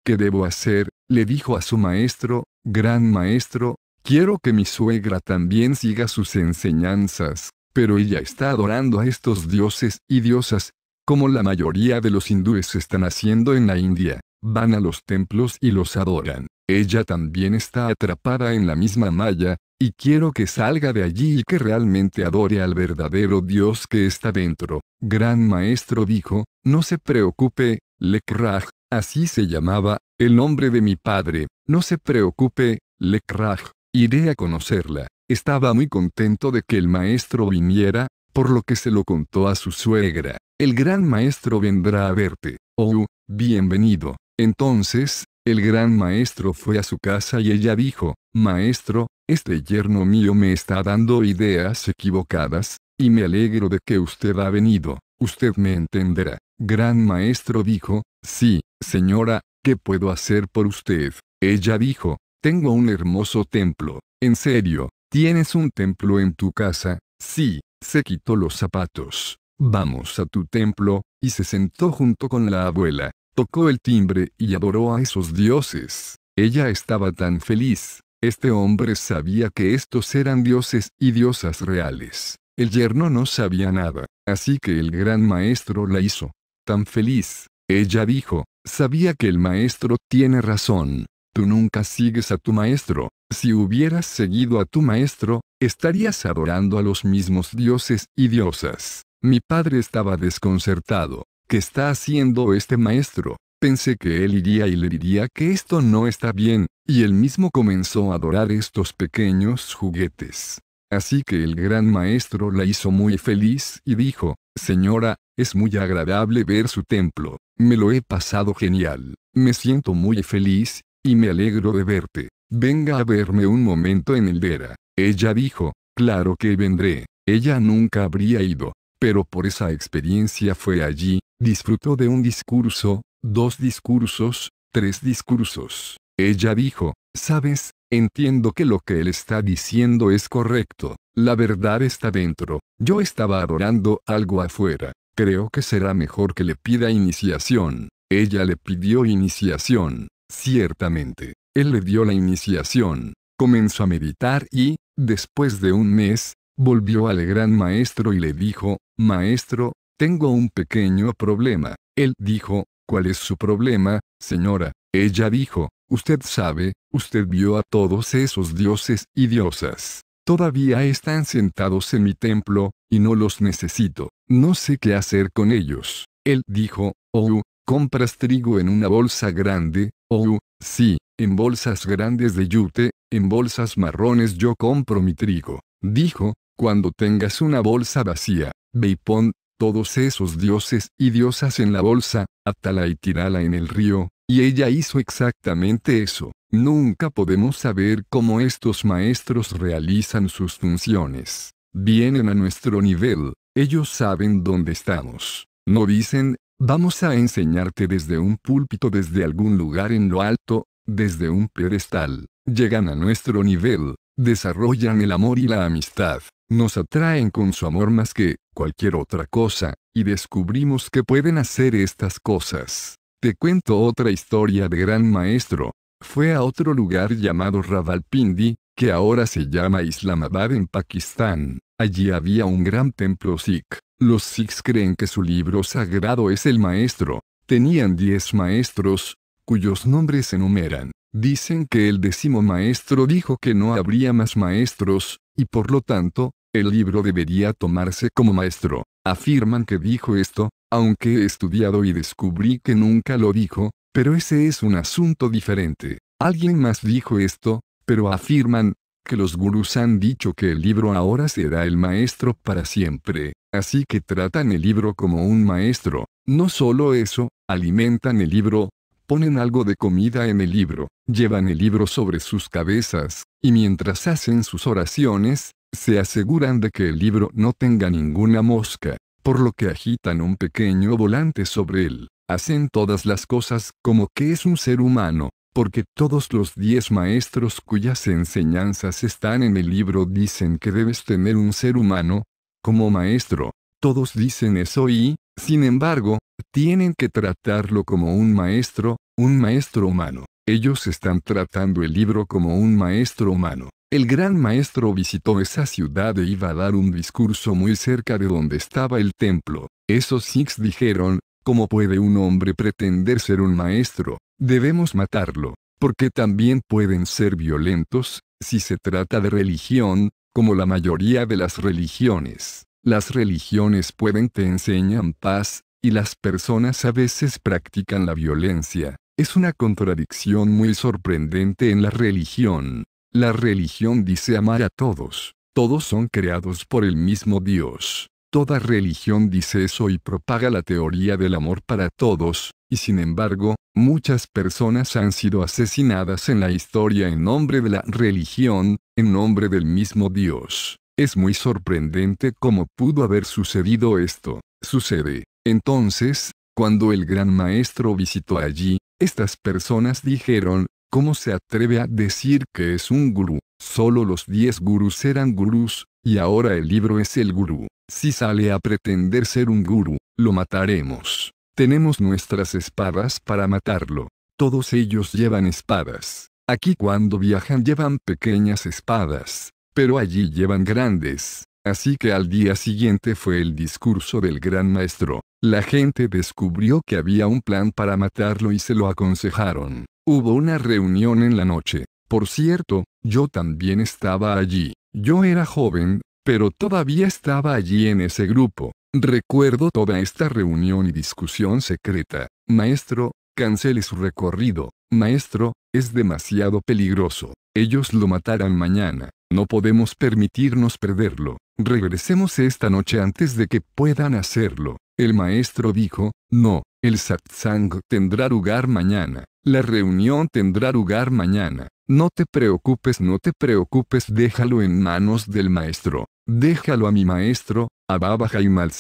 ¿Qué debo hacer? le dijo a su maestro, gran maestro, quiero que mi suegra también siga sus enseñanzas, pero ella está adorando a estos dioses y diosas, como la mayoría de los hindúes están haciendo en la India, van a los templos y los adoran. Ella también está atrapada en la misma malla, y quiero que salga de allí y que realmente adore al verdadero Dios que está dentro. Gran Maestro dijo, no se preocupe, Lekraj, así se llamaba, el nombre de mi padre, no se preocupe, Lekraj, iré a conocerla. Estaba muy contento de que el maestro viniera, por lo que se lo contó a su suegra. El gran maestro vendrá a verte. Oh, bienvenido. Entonces, el gran maestro fue a su casa y ella dijo, Maestro, este yerno mío me está dando ideas equivocadas, y me alegro de que usted ha venido, usted me entenderá. Gran maestro dijo, Sí, señora, ¿qué puedo hacer por usted? Ella dijo, Tengo un hermoso templo. En serio, ¿tienes un templo en tu casa? Sí, se quitó los zapatos, Vamos a tu templo, y se sentó junto con la abuela, tocó el timbre y adoró a esos dioses. Ella estaba tan feliz, este hombre sabía que estos eran dioses y diosas reales. El yerno no sabía nada, así que el gran maestro la hizo tan feliz. Ella dijo, sabía que el maestro tiene razón. Tú nunca sigues a tu maestro. Si hubieras seguido a tu maestro, estarías adorando a los mismos dioses y diosas. Mi padre estaba desconcertado. ¿Qué está haciendo este maestro? Pensé que él iría y le diría que esto no está bien, y él mismo comenzó a adorar estos pequeños juguetes. Así que el gran maestro la hizo muy feliz y dijo, Señora, es muy agradable ver su templo, me lo he pasado genial, me siento muy feliz, y me alegro de verte, venga a verme un momento en el vera, Ella dijo, claro que vendré, ella nunca habría ido, pero por esa experiencia fue allí, disfrutó de un discurso, dos discursos, tres discursos. Ella dijo, sabes, entiendo que lo que él está diciendo es correcto, la verdad está dentro, yo estaba adorando algo afuera, creo que será mejor que le pida iniciación. Ella le pidió iniciación, ciertamente, él le dio la iniciación, comenzó a meditar y, después de un mes, Volvió al gran maestro y le dijo, Maestro, tengo un pequeño problema. Él dijo, ¿cuál es su problema, señora? Ella dijo, usted sabe, usted vio a todos esos dioses y diosas. Todavía están sentados en mi templo, y no los necesito. No sé qué hacer con ellos. Él dijo, oh, uh, compras trigo en una bolsa grande, oh, uh, sí, en bolsas grandes de yute, en bolsas marrones yo compro mi trigo. Dijo, cuando tengas una bolsa vacía, ve y pon todos esos dioses y diosas en la bolsa, atala y tirala en el río, y ella hizo exactamente eso. Nunca podemos saber cómo estos maestros realizan sus funciones. Vienen a nuestro nivel, ellos saben dónde estamos. No dicen, vamos a enseñarte desde un púlpito, desde algún lugar en lo alto, desde un pedestal. Llegan a nuestro nivel, desarrollan el amor y la amistad nos atraen con su amor más que cualquier otra cosa, y descubrimos que pueden hacer estas cosas. Te cuento otra historia de gran maestro. Fue a otro lugar llamado Ravalpindi, que ahora se llama Islamabad en Pakistán. Allí había un gran templo Sikh. Los Sikhs creen que su libro sagrado es el maestro. Tenían diez maestros, cuyos nombres enumeran. Dicen que el décimo maestro dijo que no habría más maestros, y por lo tanto, el libro debería tomarse como maestro. Afirman que dijo esto, aunque he estudiado y descubrí que nunca lo dijo, pero ese es un asunto diferente. Alguien más dijo esto, pero afirman que los gurús han dicho que el libro ahora será el maestro para siempre, así que tratan el libro como un maestro. No solo eso, alimentan el libro, ponen algo de comida en el libro, llevan el libro sobre sus cabezas, y mientras hacen sus oraciones, se aseguran de que el libro no tenga ninguna mosca, por lo que agitan un pequeño volante sobre él. Hacen todas las cosas como que es un ser humano, porque todos los diez maestros cuyas enseñanzas están en el libro dicen que debes tener un ser humano como maestro. Todos dicen eso y, sin embargo, tienen que tratarlo como un maestro, un maestro humano. Ellos están tratando el libro como un maestro humano. El gran maestro visitó esa ciudad e iba a dar un discurso muy cerca de donde estaba el templo. Esos Sikhs dijeron, ¿cómo puede un hombre pretender ser un maestro? Debemos matarlo, porque también pueden ser violentos, si se trata de religión, como la mayoría de las religiones. Las religiones pueden te enseñan paz, y las personas a veces practican la violencia. Es una contradicción muy sorprendente en la religión. La religión dice amar a todos. Todos son creados por el mismo Dios. Toda religión dice eso y propaga la teoría del amor para todos, y sin embargo, muchas personas han sido asesinadas en la historia en nombre de la religión, en nombre del mismo Dios. Es muy sorprendente cómo pudo haber sucedido esto. Sucede, entonces, cuando el gran maestro visitó allí, estas personas dijeron, ¿cómo se atreve a decir que es un gurú? Solo los 10 gurús eran gurús, y ahora el libro es el gurú. Si sale a pretender ser un gurú, lo mataremos. Tenemos nuestras espadas para matarlo. Todos ellos llevan espadas. Aquí cuando viajan llevan pequeñas espadas, pero allí llevan grandes. Así que al día siguiente fue el discurso del gran maestro. La gente descubrió que había un plan para matarlo y se lo aconsejaron. Hubo una reunión en la noche. Por cierto, yo también estaba allí. Yo era joven, pero todavía estaba allí en ese grupo. Recuerdo toda esta reunión y discusión secreta. Maestro, cancele su recorrido. Maestro, es demasiado peligroso. Ellos lo matarán mañana. No podemos permitirnos perderlo regresemos esta noche antes de que puedan hacerlo. El maestro dijo, no, el satsang tendrá lugar mañana, la reunión tendrá lugar mañana. No te preocupes, no te preocupes, déjalo en manos del maestro. Déjalo a mi maestro, a Baba Jaimal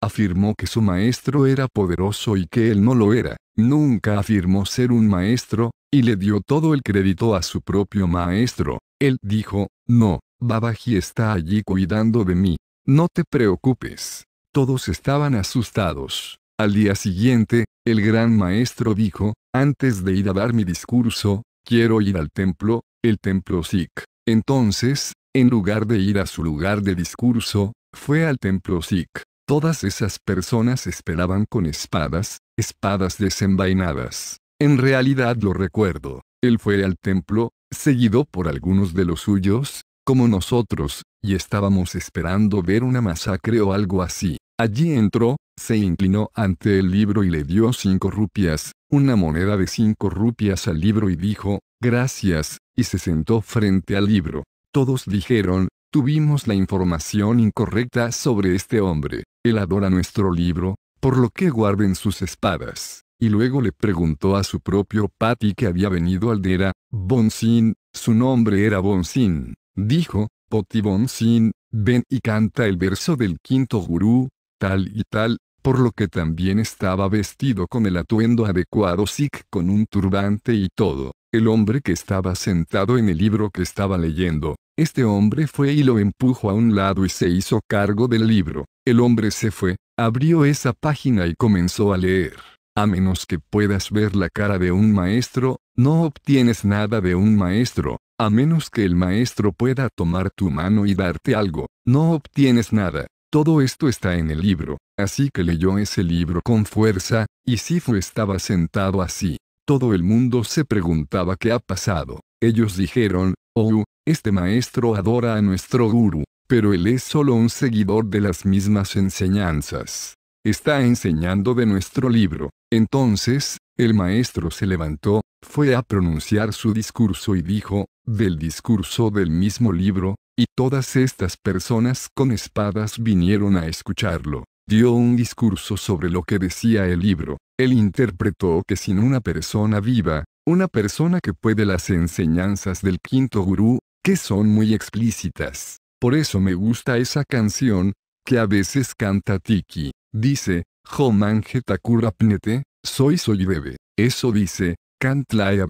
Afirmó que su maestro era poderoso y que él no lo era. Nunca afirmó ser un maestro, y le dio todo el crédito a su propio maestro. Él dijo, no, Babaji está allí cuidando de mí. No te preocupes. Todos estaban asustados. Al día siguiente, el gran maestro dijo, antes de ir a dar mi discurso, quiero ir al templo, el templo Sikh. Entonces, en lugar de ir a su lugar de discurso, fue al templo Sikh. Todas esas personas esperaban con espadas, espadas desenvainadas. En realidad lo recuerdo. Él fue al templo, seguido por algunos de los suyos, como nosotros, y estábamos esperando ver una masacre o algo así. Allí entró, se inclinó ante el libro y le dio cinco rupias, una moneda de cinco rupias al libro y dijo, gracias, y se sentó frente al libro. Todos dijeron, tuvimos la información incorrecta sobre este hombre, él adora nuestro libro, por lo que guarden sus espadas. Y luego le preguntó a su propio Patty que había venido al Dera, Bonsin, su nombre era Bonsin, dijo, Potibon Sin, ven y canta el verso del quinto gurú, tal y tal, por lo que también estaba vestido con el atuendo adecuado Sikh con un turbante y todo. El hombre que estaba sentado en el libro que estaba leyendo, este hombre fue y lo empujó a un lado y se hizo cargo del libro. El hombre se fue, abrió esa página y comenzó a leer. A menos que puedas ver la cara de un maestro, no obtienes nada de un maestro. A menos que el maestro pueda tomar tu mano y darte algo, no obtienes nada. Todo esto está en el libro, así que leyó ese libro con fuerza, y Sifu estaba sentado así. Todo el mundo se preguntaba qué ha pasado. Ellos dijeron, oh, este maestro adora a nuestro guru, pero él es solo un seguidor de las mismas enseñanzas. Está enseñando de nuestro libro. Entonces, el maestro se levantó, fue a pronunciar su discurso y dijo, del discurso del mismo libro, y todas estas personas con espadas vinieron a escucharlo. Dio un discurso sobre lo que decía el libro. Él interpretó que sin una persona viva, una persona que puede las enseñanzas del quinto gurú, que son muy explícitas. Por eso me gusta esa canción, que a veces canta Tiki. Dice, Homanje takurapnete, soy soy debe. Eso dice,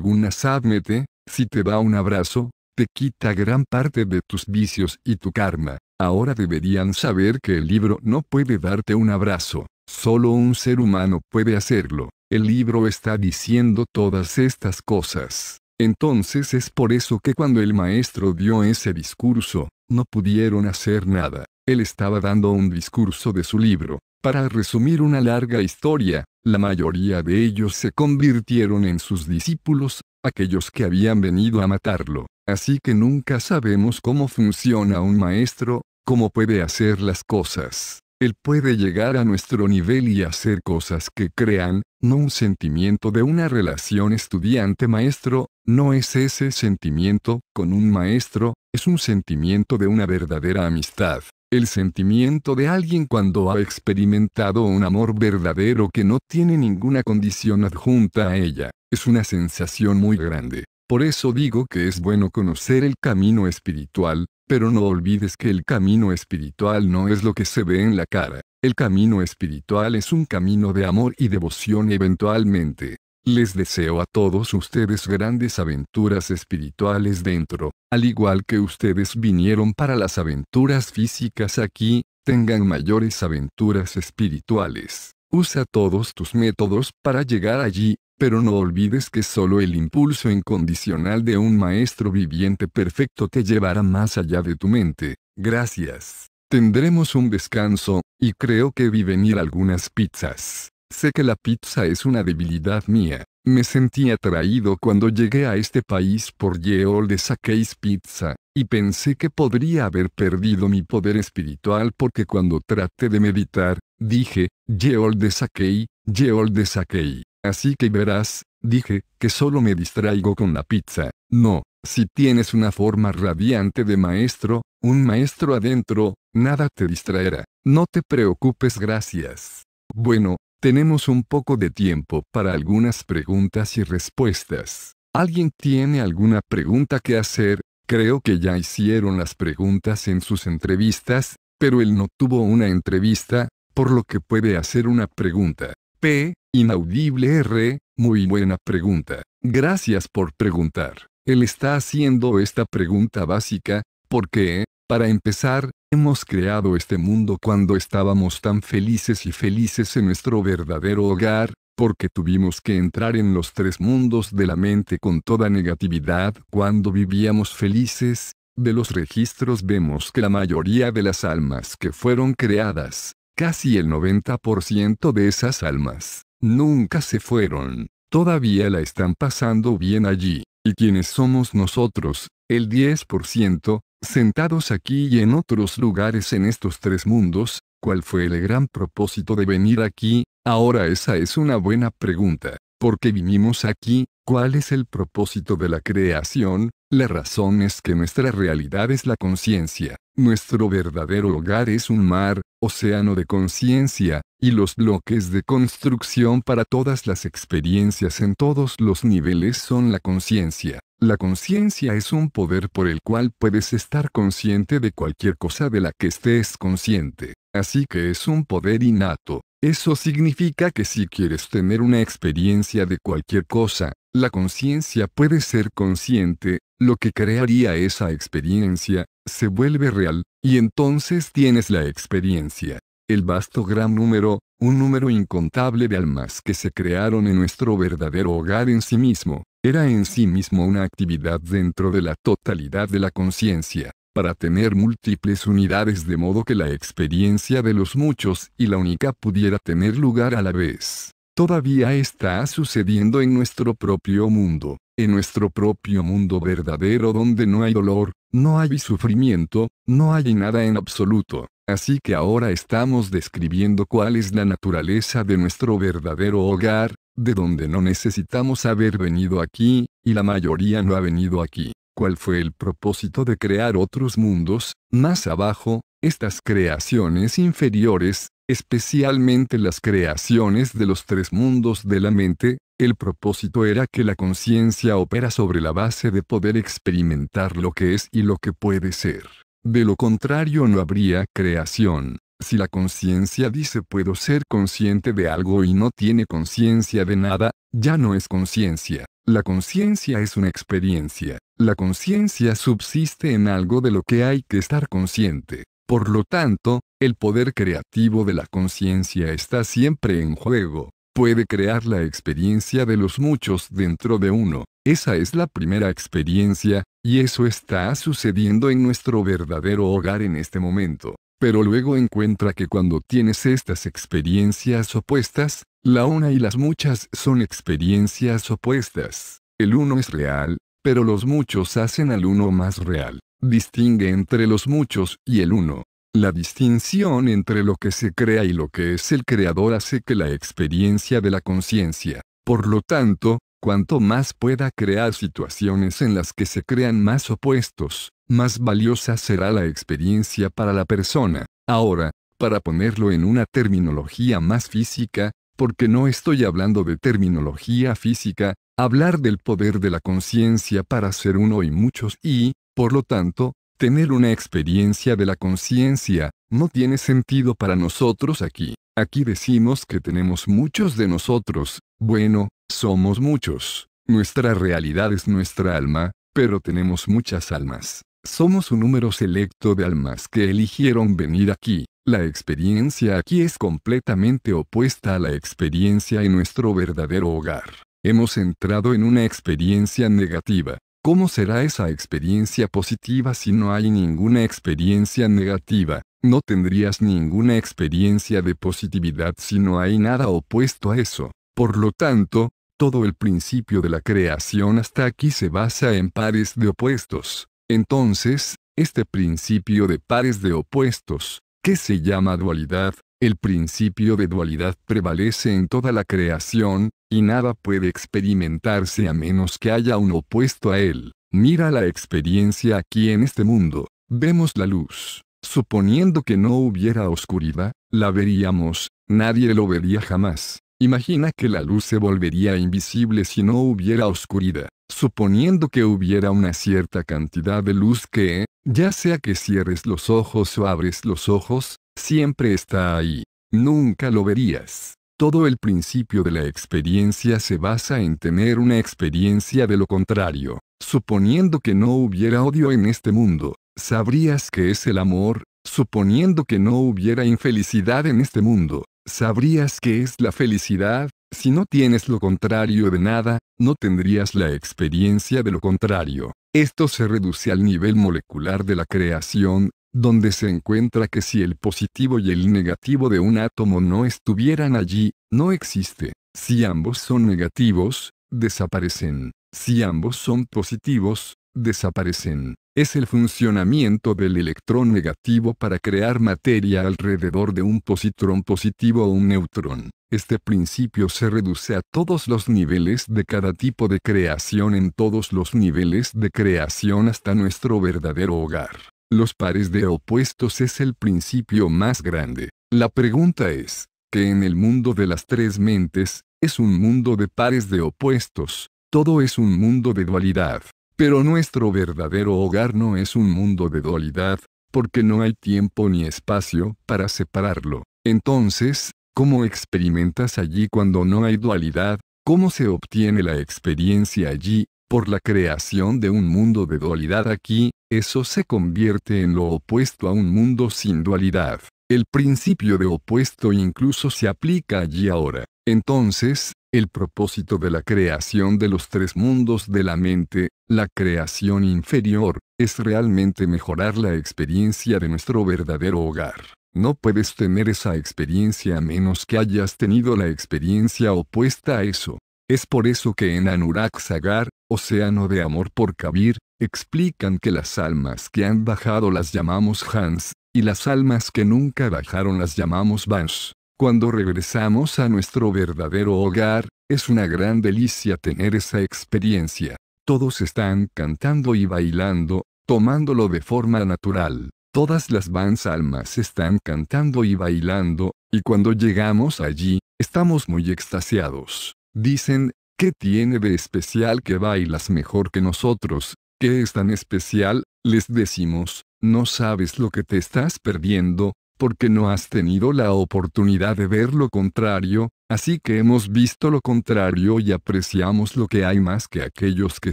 abuna sadmete. Si te da un abrazo, te quita gran parte de tus vicios y tu karma. Ahora deberían saber que el libro no puede darte un abrazo, solo un ser humano puede hacerlo. El libro está diciendo todas estas cosas. Entonces es por eso que cuando el maestro dio ese discurso, no pudieron hacer nada. Él estaba dando un discurso de su libro. Para resumir una larga historia, la mayoría de ellos se convirtieron en sus discípulos, aquellos que habían venido a matarlo. Así que nunca sabemos cómo funciona un maestro, cómo puede hacer las cosas. Él puede llegar a nuestro nivel y hacer cosas que crean, no un sentimiento de una relación estudiante-maestro, no es ese sentimiento, con un maestro, es un sentimiento de una verdadera amistad. El sentimiento de alguien cuando ha experimentado un amor verdadero que no tiene ninguna condición adjunta a ella. Es una sensación muy grande. Por eso digo que es bueno conocer el camino espiritual, pero no olvides que el camino espiritual no es lo que se ve en la cara. El camino espiritual es un camino de amor y devoción eventualmente. Les deseo a todos ustedes grandes aventuras espirituales dentro, al igual que ustedes vinieron para las aventuras físicas aquí, tengan mayores aventuras espirituales. Usa todos tus métodos para llegar allí, pero no olvides que solo el impulso incondicional de un maestro viviente perfecto te llevará más allá de tu mente. Gracias. Tendremos un descanso, y creo que vi venir algunas pizzas. Sé que la pizza es una debilidad mía. Me sentí atraído cuando llegué a este país por Yeol de Sakeis Pizza, y pensé que podría haber perdido mi poder espiritual porque cuando traté de meditar, dije, Yeol de Sakei, Yeol de Sakei. Así que verás, dije, que solo me distraigo con la pizza. No, si tienes una forma radiante de maestro, un maestro adentro, nada te distraerá. No te preocupes, gracias. Bueno, tenemos un poco de tiempo para algunas preguntas y respuestas. ¿Alguien tiene alguna pregunta que hacer? Creo que ya hicieron las preguntas en sus entrevistas, pero él no tuvo una entrevista, por lo que puede hacer una pregunta. P. Inaudible R, muy buena pregunta. Gracias por preguntar. Él está haciendo esta pregunta básica, porque, para empezar, hemos creado este mundo cuando estábamos tan felices y felices en nuestro verdadero hogar, porque tuvimos que entrar en los tres mundos de la mente con toda negatividad cuando vivíamos felices. De los registros vemos que la mayoría de las almas que fueron creadas, casi el 90% de esas almas, Nunca se fueron. Todavía la están pasando bien allí. ¿Y quienes somos nosotros? El 10%, sentados aquí y en otros lugares en estos tres mundos, ¿cuál fue el gran propósito de venir aquí? Ahora esa es una buena pregunta. ¿Por qué vinimos aquí? ¿Cuál es el propósito de la creación? La razón es que nuestra realidad es la conciencia. Nuestro verdadero hogar es un mar, océano de conciencia, y los bloques de construcción para todas las experiencias en todos los niveles son la conciencia. La conciencia es un poder por el cual puedes estar consciente de cualquier cosa de la que estés consciente, así que es un poder innato. Eso significa que si quieres tener una experiencia de cualquier cosa, la conciencia puede ser consciente, lo que crearía esa experiencia, se vuelve real, y entonces tienes la experiencia. El vasto gran número, un número incontable de almas que se crearon en nuestro verdadero hogar en sí mismo, era en sí mismo una actividad dentro de la totalidad de la conciencia, para tener múltiples unidades de modo que la experiencia de los muchos y la única pudiera tener lugar a la vez. Todavía está sucediendo en nuestro propio mundo, en nuestro propio mundo verdadero donde no hay dolor, no hay sufrimiento, no hay nada en absoluto. Así que ahora estamos describiendo cuál es la naturaleza de nuestro verdadero hogar, de donde no necesitamos haber venido aquí, y la mayoría no ha venido aquí. ¿Cuál fue el propósito de crear otros mundos, más abajo, estas creaciones inferiores, especialmente las creaciones de los tres mundos de la mente, el propósito era que la conciencia opera sobre la base de poder experimentar lo que es y lo que puede ser. De lo contrario no habría creación. Si la conciencia dice puedo ser consciente de algo y no tiene conciencia de nada, ya no es conciencia. La conciencia es una experiencia. La conciencia subsiste en algo de lo que hay que estar consciente. Por lo tanto, el poder creativo de la conciencia está siempre en juego. Puede crear la experiencia de los muchos dentro de uno. Esa es la primera experiencia, y eso está sucediendo en nuestro verdadero hogar en este momento. Pero luego encuentra que cuando tienes estas experiencias opuestas, la una y las muchas son experiencias opuestas. El uno es real, pero los muchos hacen al uno más real. Distingue entre los muchos y el uno. La distinción entre lo que se crea y lo que es el creador hace que la experiencia de la conciencia, por lo tanto, cuanto más pueda crear situaciones en las que se crean más opuestos, más valiosa será la experiencia para la persona. Ahora, para ponerlo en una terminología más física, porque no estoy hablando de terminología física, hablar del poder de la conciencia para ser uno y muchos y, por lo tanto, tener una experiencia de la conciencia no tiene sentido para nosotros aquí. Aquí decimos que tenemos muchos de nosotros, bueno, somos muchos. Nuestra realidad es nuestra alma, pero tenemos muchas almas. Somos un número selecto de almas que eligieron venir aquí. La experiencia aquí es completamente opuesta a la experiencia en nuestro verdadero hogar. Hemos entrado en una experiencia negativa. ¿Cómo será esa experiencia positiva si no hay ninguna experiencia negativa? No tendrías ninguna experiencia de positividad si no hay nada opuesto a eso. Por lo tanto, todo el principio de la creación hasta aquí se basa en pares de opuestos. Entonces, este principio de pares de opuestos, que se llama dualidad, el principio de dualidad prevalece en toda la creación, y nada puede experimentarse a menos que haya un opuesto a él. Mira la experiencia aquí en este mundo. Vemos la luz. Suponiendo que no hubiera oscuridad, la veríamos, nadie lo vería jamás. Imagina que la luz se volvería invisible si no hubiera oscuridad. Suponiendo que hubiera una cierta cantidad de luz que, ya sea que cierres los ojos o abres los ojos, Siempre está ahí. Nunca lo verías. Todo el principio de la experiencia se basa en tener una experiencia de lo contrario. Suponiendo que no hubiera odio en este mundo, sabrías que es el amor. Suponiendo que no hubiera infelicidad en este mundo, sabrías que es la felicidad. Si no tienes lo contrario de nada, no tendrías la experiencia de lo contrario. Esto se reduce al nivel molecular de la creación, donde se encuentra que si el positivo y el negativo de un átomo no estuvieran allí, no existe. Si ambos son negativos, desaparecen. Si ambos son positivos, desaparecen. Es el funcionamiento del electrón negativo para crear materia alrededor de un positrón positivo o un neutrón. Este principio se reduce a todos los niveles de cada tipo de creación en todos los niveles de creación hasta nuestro verdadero hogar los pares de opuestos es el principio más grande. La pregunta es, que en el mundo de las tres mentes, es un mundo de pares de opuestos, todo es un mundo de dualidad. Pero nuestro verdadero hogar no es un mundo de dualidad, porque no hay tiempo ni espacio para separarlo. Entonces, ¿cómo experimentas allí cuando no hay dualidad? ¿Cómo se obtiene la experiencia allí? por la creación de un mundo de dualidad aquí, eso se convierte en lo opuesto a un mundo sin dualidad. El principio de opuesto incluso se aplica allí ahora. Entonces, el propósito de la creación de los tres mundos de la mente, la creación inferior, es realmente mejorar la experiencia de nuestro verdadero hogar. No puedes tener esa experiencia a menos que hayas tenido la experiencia opuesta a eso. Es por eso que en Anurag Sagar, Océano de Amor por Kabir, explican que las almas que han bajado las llamamos Hans, y las almas que nunca bajaron las llamamos Vans. Cuando regresamos a nuestro verdadero hogar, es una gran delicia tener esa experiencia. Todos están cantando y bailando, tomándolo de forma natural. Todas las vans almas están cantando y bailando, y cuando llegamos allí, estamos muy extasiados. Dicen, ¿qué tiene de especial que bailas mejor que nosotros? ¿Qué es tan especial? Les decimos, no sabes lo que te estás perdiendo, porque no has tenido la oportunidad de ver lo contrario, así que hemos visto lo contrario y apreciamos lo que hay más que aquellos que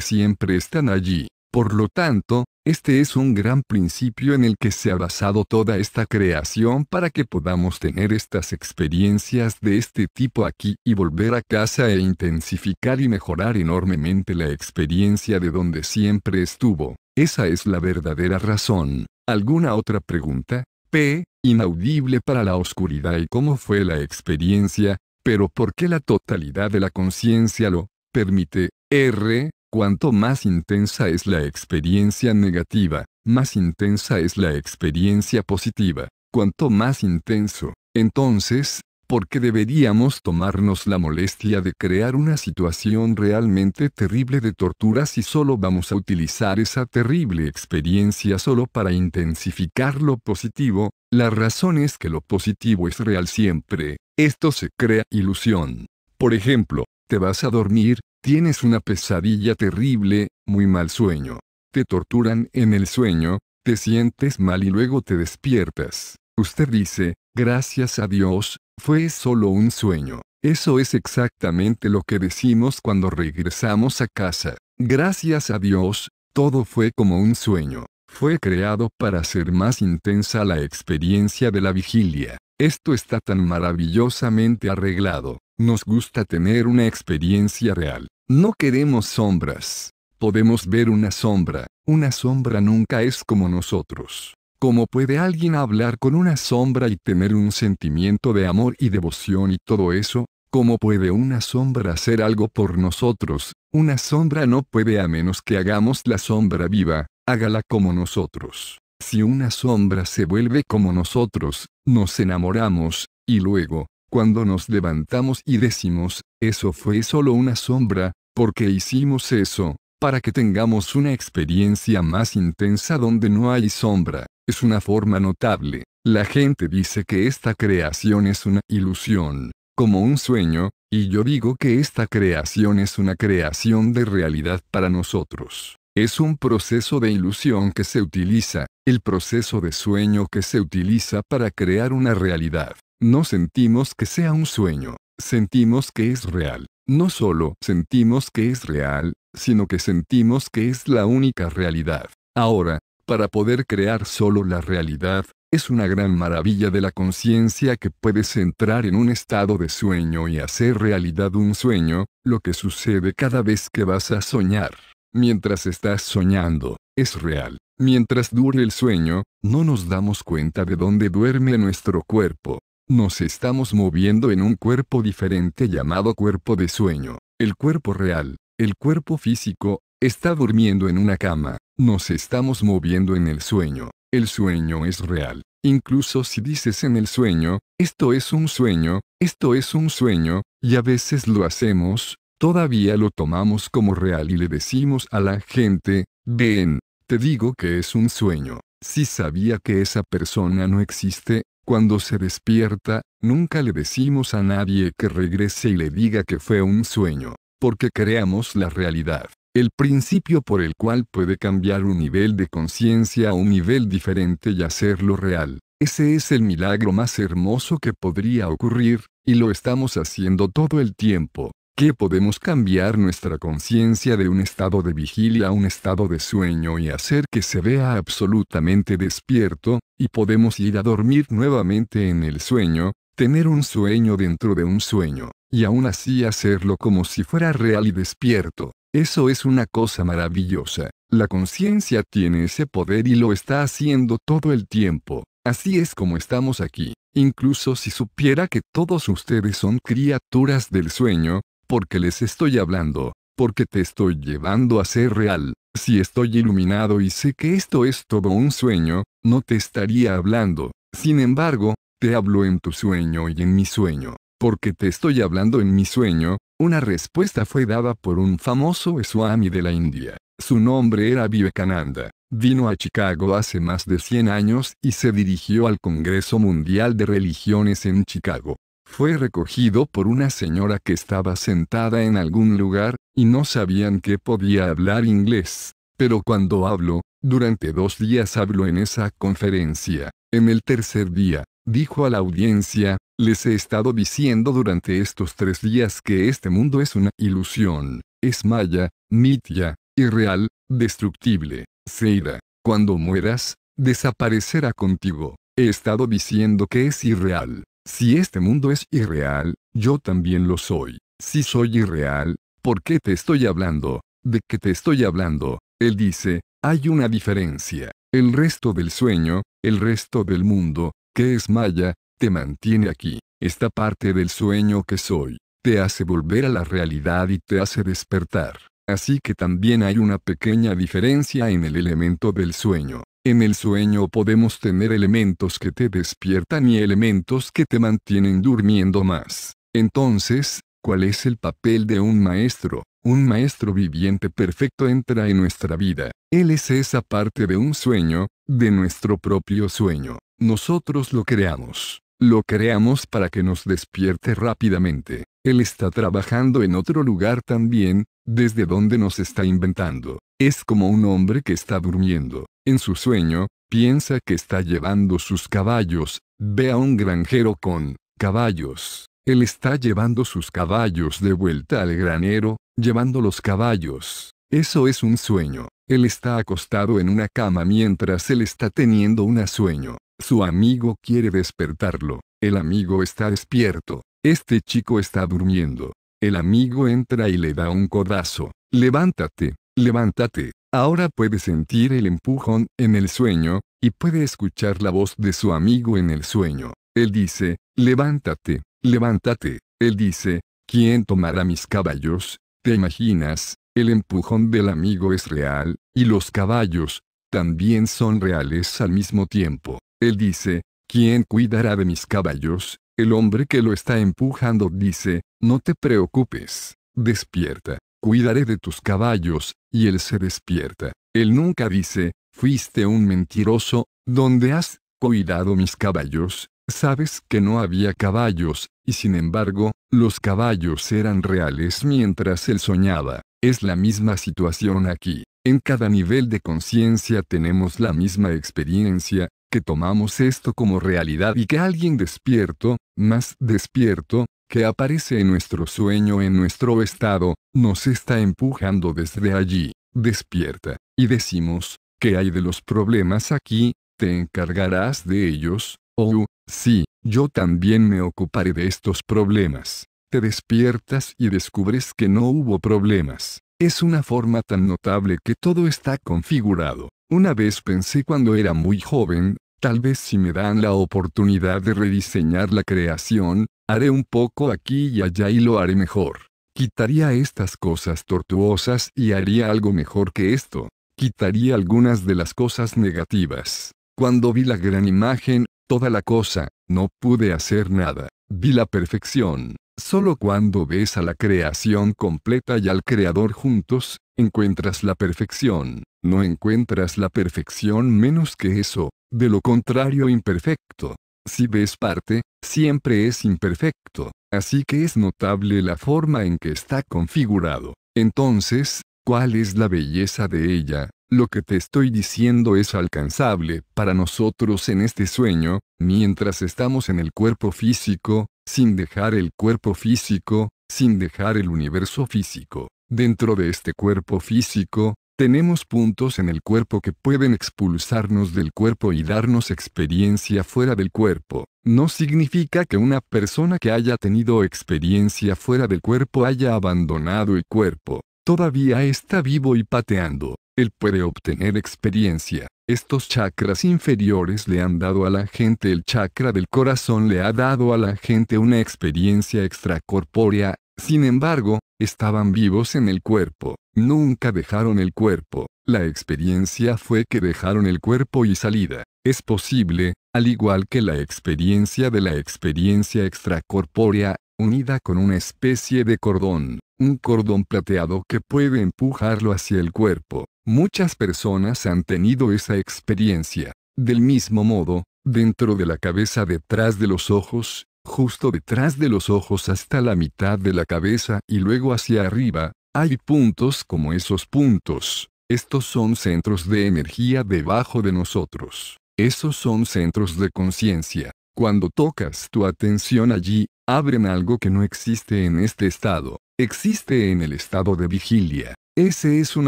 siempre están allí. Por lo tanto, este es un gran principio en el que se ha basado toda esta creación para que podamos tener estas experiencias de este tipo aquí y volver a casa e intensificar y mejorar enormemente la experiencia de donde siempre estuvo. Esa es la verdadera razón. ¿Alguna otra pregunta? P. Inaudible para la oscuridad y cómo fue la experiencia, pero ¿por qué la totalidad de la conciencia lo permite? R. Cuanto más intensa es la experiencia negativa, más intensa es la experiencia positiva. Cuanto más intenso, entonces, ¿por qué deberíamos tomarnos la molestia de crear una situación realmente terrible de tortura si solo vamos a utilizar esa terrible experiencia solo para intensificar lo positivo? La razón es que lo positivo es real siempre. Esto se crea ilusión. Por ejemplo, te vas a dormir, Tienes una pesadilla terrible, muy mal sueño. Te torturan en el sueño, te sientes mal y luego te despiertas. Usted dice, gracias a Dios, fue solo un sueño. Eso es exactamente lo que decimos cuando regresamos a casa. Gracias a Dios, todo fue como un sueño. Fue creado para hacer más intensa la experiencia de la vigilia. Esto está tan maravillosamente arreglado. Nos gusta tener una experiencia real. No queremos sombras. Podemos ver una sombra, una sombra nunca es como nosotros. ¿Cómo puede alguien hablar con una sombra y tener un sentimiento de amor y devoción y todo eso? ¿Cómo puede una sombra hacer algo por nosotros? Una sombra no puede a menos que hagamos la sombra viva, hágala como nosotros. Si una sombra se vuelve como nosotros, nos enamoramos, y luego, cuando nos levantamos y decimos, eso fue solo una sombra, porque hicimos eso, para que tengamos una experiencia más intensa donde no hay sombra. Es una forma notable. La gente dice que esta creación es una ilusión, como un sueño, y yo digo que esta creación es una creación de realidad para nosotros. Es un proceso de ilusión que se utiliza, el proceso de sueño que se utiliza para crear una realidad. No sentimos que sea un sueño, sentimos que es real. No solo sentimos que es real, sino que sentimos que es la única realidad. Ahora, para poder crear solo la realidad, es una gran maravilla de la conciencia que puedes entrar en un estado de sueño y hacer realidad un sueño, lo que sucede cada vez que vas a soñar. Mientras estás soñando, es real. Mientras dure el sueño, no nos damos cuenta de dónde duerme nuestro cuerpo, nos estamos moviendo en un cuerpo diferente llamado cuerpo de sueño. El cuerpo real, el cuerpo físico, está durmiendo en una cama. Nos estamos moviendo en el sueño. El sueño es real. Incluso si dices en el sueño, esto es un sueño, esto es un sueño, y a veces lo hacemos, todavía lo tomamos como real y le decimos a la gente, ven, te digo que es un sueño. Si sabía que esa persona no existe, cuando se despierta, nunca le decimos a nadie que regrese y le diga que fue un sueño, porque creamos la realidad, el principio por el cual puede cambiar un nivel de conciencia a un nivel diferente y hacerlo real. Ese es el milagro más hermoso que podría ocurrir, y lo estamos haciendo todo el tiempo que podemos cambiar nuestra conciencia de un estado de vigilia a un estado de sueño y hacer que se vea absolutamente despierto, y podemos ir a dormir nuevamente en el sueño, tener un sueño dentro de un sueño, y aún así hacerlo como si fuera real y despierto. Eso es una cosa maravillosa. La conciencia tiene ese poder y lo está haciendo todo el tiempo. Así es como estamos aquí. Incluso si supiera que todos ustedes son criaturas del sueño, porque les estoy hablando, porque te estoy llevando a ser real. Si estoy iluminado y sé que esto es todo un sueño, no te estaría hablando. Sin embargo, te hablo en tu sueño y en mi sueño. Porque te estoy hablando en mi sueño, una respuesta fue dada por un famoso Swami de la India. Su nombre era Vivekananda. Vino a Chicago hace más de 100 años y se dirigió al Congreso Mundial de Religiones en Chicago. Fue recogido por una señora que estaba sentada en algún lugar, y no sabían que podía hablar inglés. Pero cuando hablo, durante dos días hablo en esa conferencia. En el tercer día, dijo a la audiencia, les he estado diciendo durante estos tres días que este mundo es una ilusión, es maya, mitia, irreal, destructible, seida Cuando mueras, desaparecerá contigo. He estado diciendo que es irreal, si este mundo es irreal, yo también lo soy. Si soy irreal, ¿por qué te estoy hablando? ¿De qué te estoy hablando? Él dice, hay una diferencia. El resto del sueño, el resto del mundo, que es Maya, te mantiene aquí. Esta parte del sueño que soy, te hace volver a la realidad y te hace despertar. Así que también hay una pequeña diferencia en el elemento del sueño. En el sueño podemos tener elementos que te despiertan y elementos que te mantienen durmiendo más. Entonces, ¿cuál es el papel de un maestro? Un maestro viviente perfecto entra en nuestra vida. Él es esa parte de un sueño, de nuestro propio sueño. Nosotros lo creamos. Lo creamos para que nos despierte rápidamente. Él está trabajando en otro lugar también, desde donde nos está inventando. Es como un hombre que está durmiendo. En su sueño, piensa que está llevando sus caballos, ve a un granjero con caballos. Él está llevando sus caballos de vuelta al granero, llevando los caballos. Eso es un sueño. Él está acostado en una cama mientras él está teniendo un sueño. Su amigo quiere despertarlo. El amigo está despierto. Este chico está durmiendo. El amigo entra y le da un codazo. Levántate. Levántate. Ahora puede sentir el empujón en el sueño, y puede escuchar la voz de su amigo en el sueño. Él dice, levántate, levántate. Él dice, ¿quién tomará mis caballos? ¿Te imaginas? El empujón del amigo es real, y los caballos, también son reales al mismo tiempo. Él dice, ¿quién cuidará de mis caballos? El hombre que lo está empujando dice, no te preocupes, despierta, cuidaré de tus caballos, y él se despierta. Él nunca dice, fuiste un mentiroso, ¿dónde has cuidado mis caballos? Sabes que no había caballos, y sin embargo, los caballos eran reales mientras él soñaba. Es la misma situación aquí. En cada nivel de conciencia tenemos la misma experiencia, que tomamos esto como realidad y que alguien despierto, más despierto, que aparece en nuestro sueño en nuestro estado, nos está empujando desde allí, despierta, y decimos, ¿qué hay de los problemas aquí? ¿Te encargarás de ellos? Oh, sí, yo también me ocuparé de estos problemas. Te despiertas y descubres que no hubo problemas. Es una forma tan notable que todo está configurado. Una vez pensé cuando era muy joven, Tal vez si me dan la oportunidad de rediseñar la creación, haré un poco aquí y allá y lo haré mejor. Quitaría estas cosas tortuosas y haría algo mejor que esto. Quitaría algunas de las cosas negativas. Cuando vi la gran imagen, toda la cosa, no pude hacer nada. Vi la perfección. Solo cuando ves a la creación completa y al Creador juntos, encuentras la perfección. No encuentras la perfección menos que eso, de lo contrario imperfecto. Si ves parte, siempre es imperfecto, así que es notable la forma en que está configurado. Entonces, ¿cuál es la belleza de ella? Lo que te estoy diciendo es alcanzable para nosotros en este sueño, mientras estamos en el cuerpo físico, sin dejar el cuerpo físico, sin dejar el universo físico. Dentro de este cuerpo físico, tenemos puntos en el cuerpo que pueden expulsarnos del cuerpo y darnos experiencia fuera del cuerpo. No significa que una persona que haya tenido experiencia fuera del cuerpo haya abandonado el cuerpo. Todavía está vivo y pateando. Él puede obtener experiencia. Estos chakras inferiores le han dado a la gente el chakra del corazón, le ha dado a la gente una experiencia extracorpórea. Sin embargo, Estaban vivos en el cuerpo, nunca dejaron el cuerpo. La experiencia fue que dejaron el cuerpo y salida. Es posible, al igual que la experiencia de la experiencia extracorpórea, unida con una especie de cordón, un cordón plateado que puede empujarlo hacia el cuerpo. Muchas personas han tenido esa experiencia. Del mismo modo, dentro de la cabeza detrás de los ojos, justo detrás de los ojos hasta la mitad de la cabeza y luego hacia arriba, hay puntos como esos puntos. Estos son centros de energía debajo de nosotros. Esos son centros de conciencia. Cuando tocas tu atención allí, abren algo que no existe en este estado, existe en el estado de vigilia. Ese es un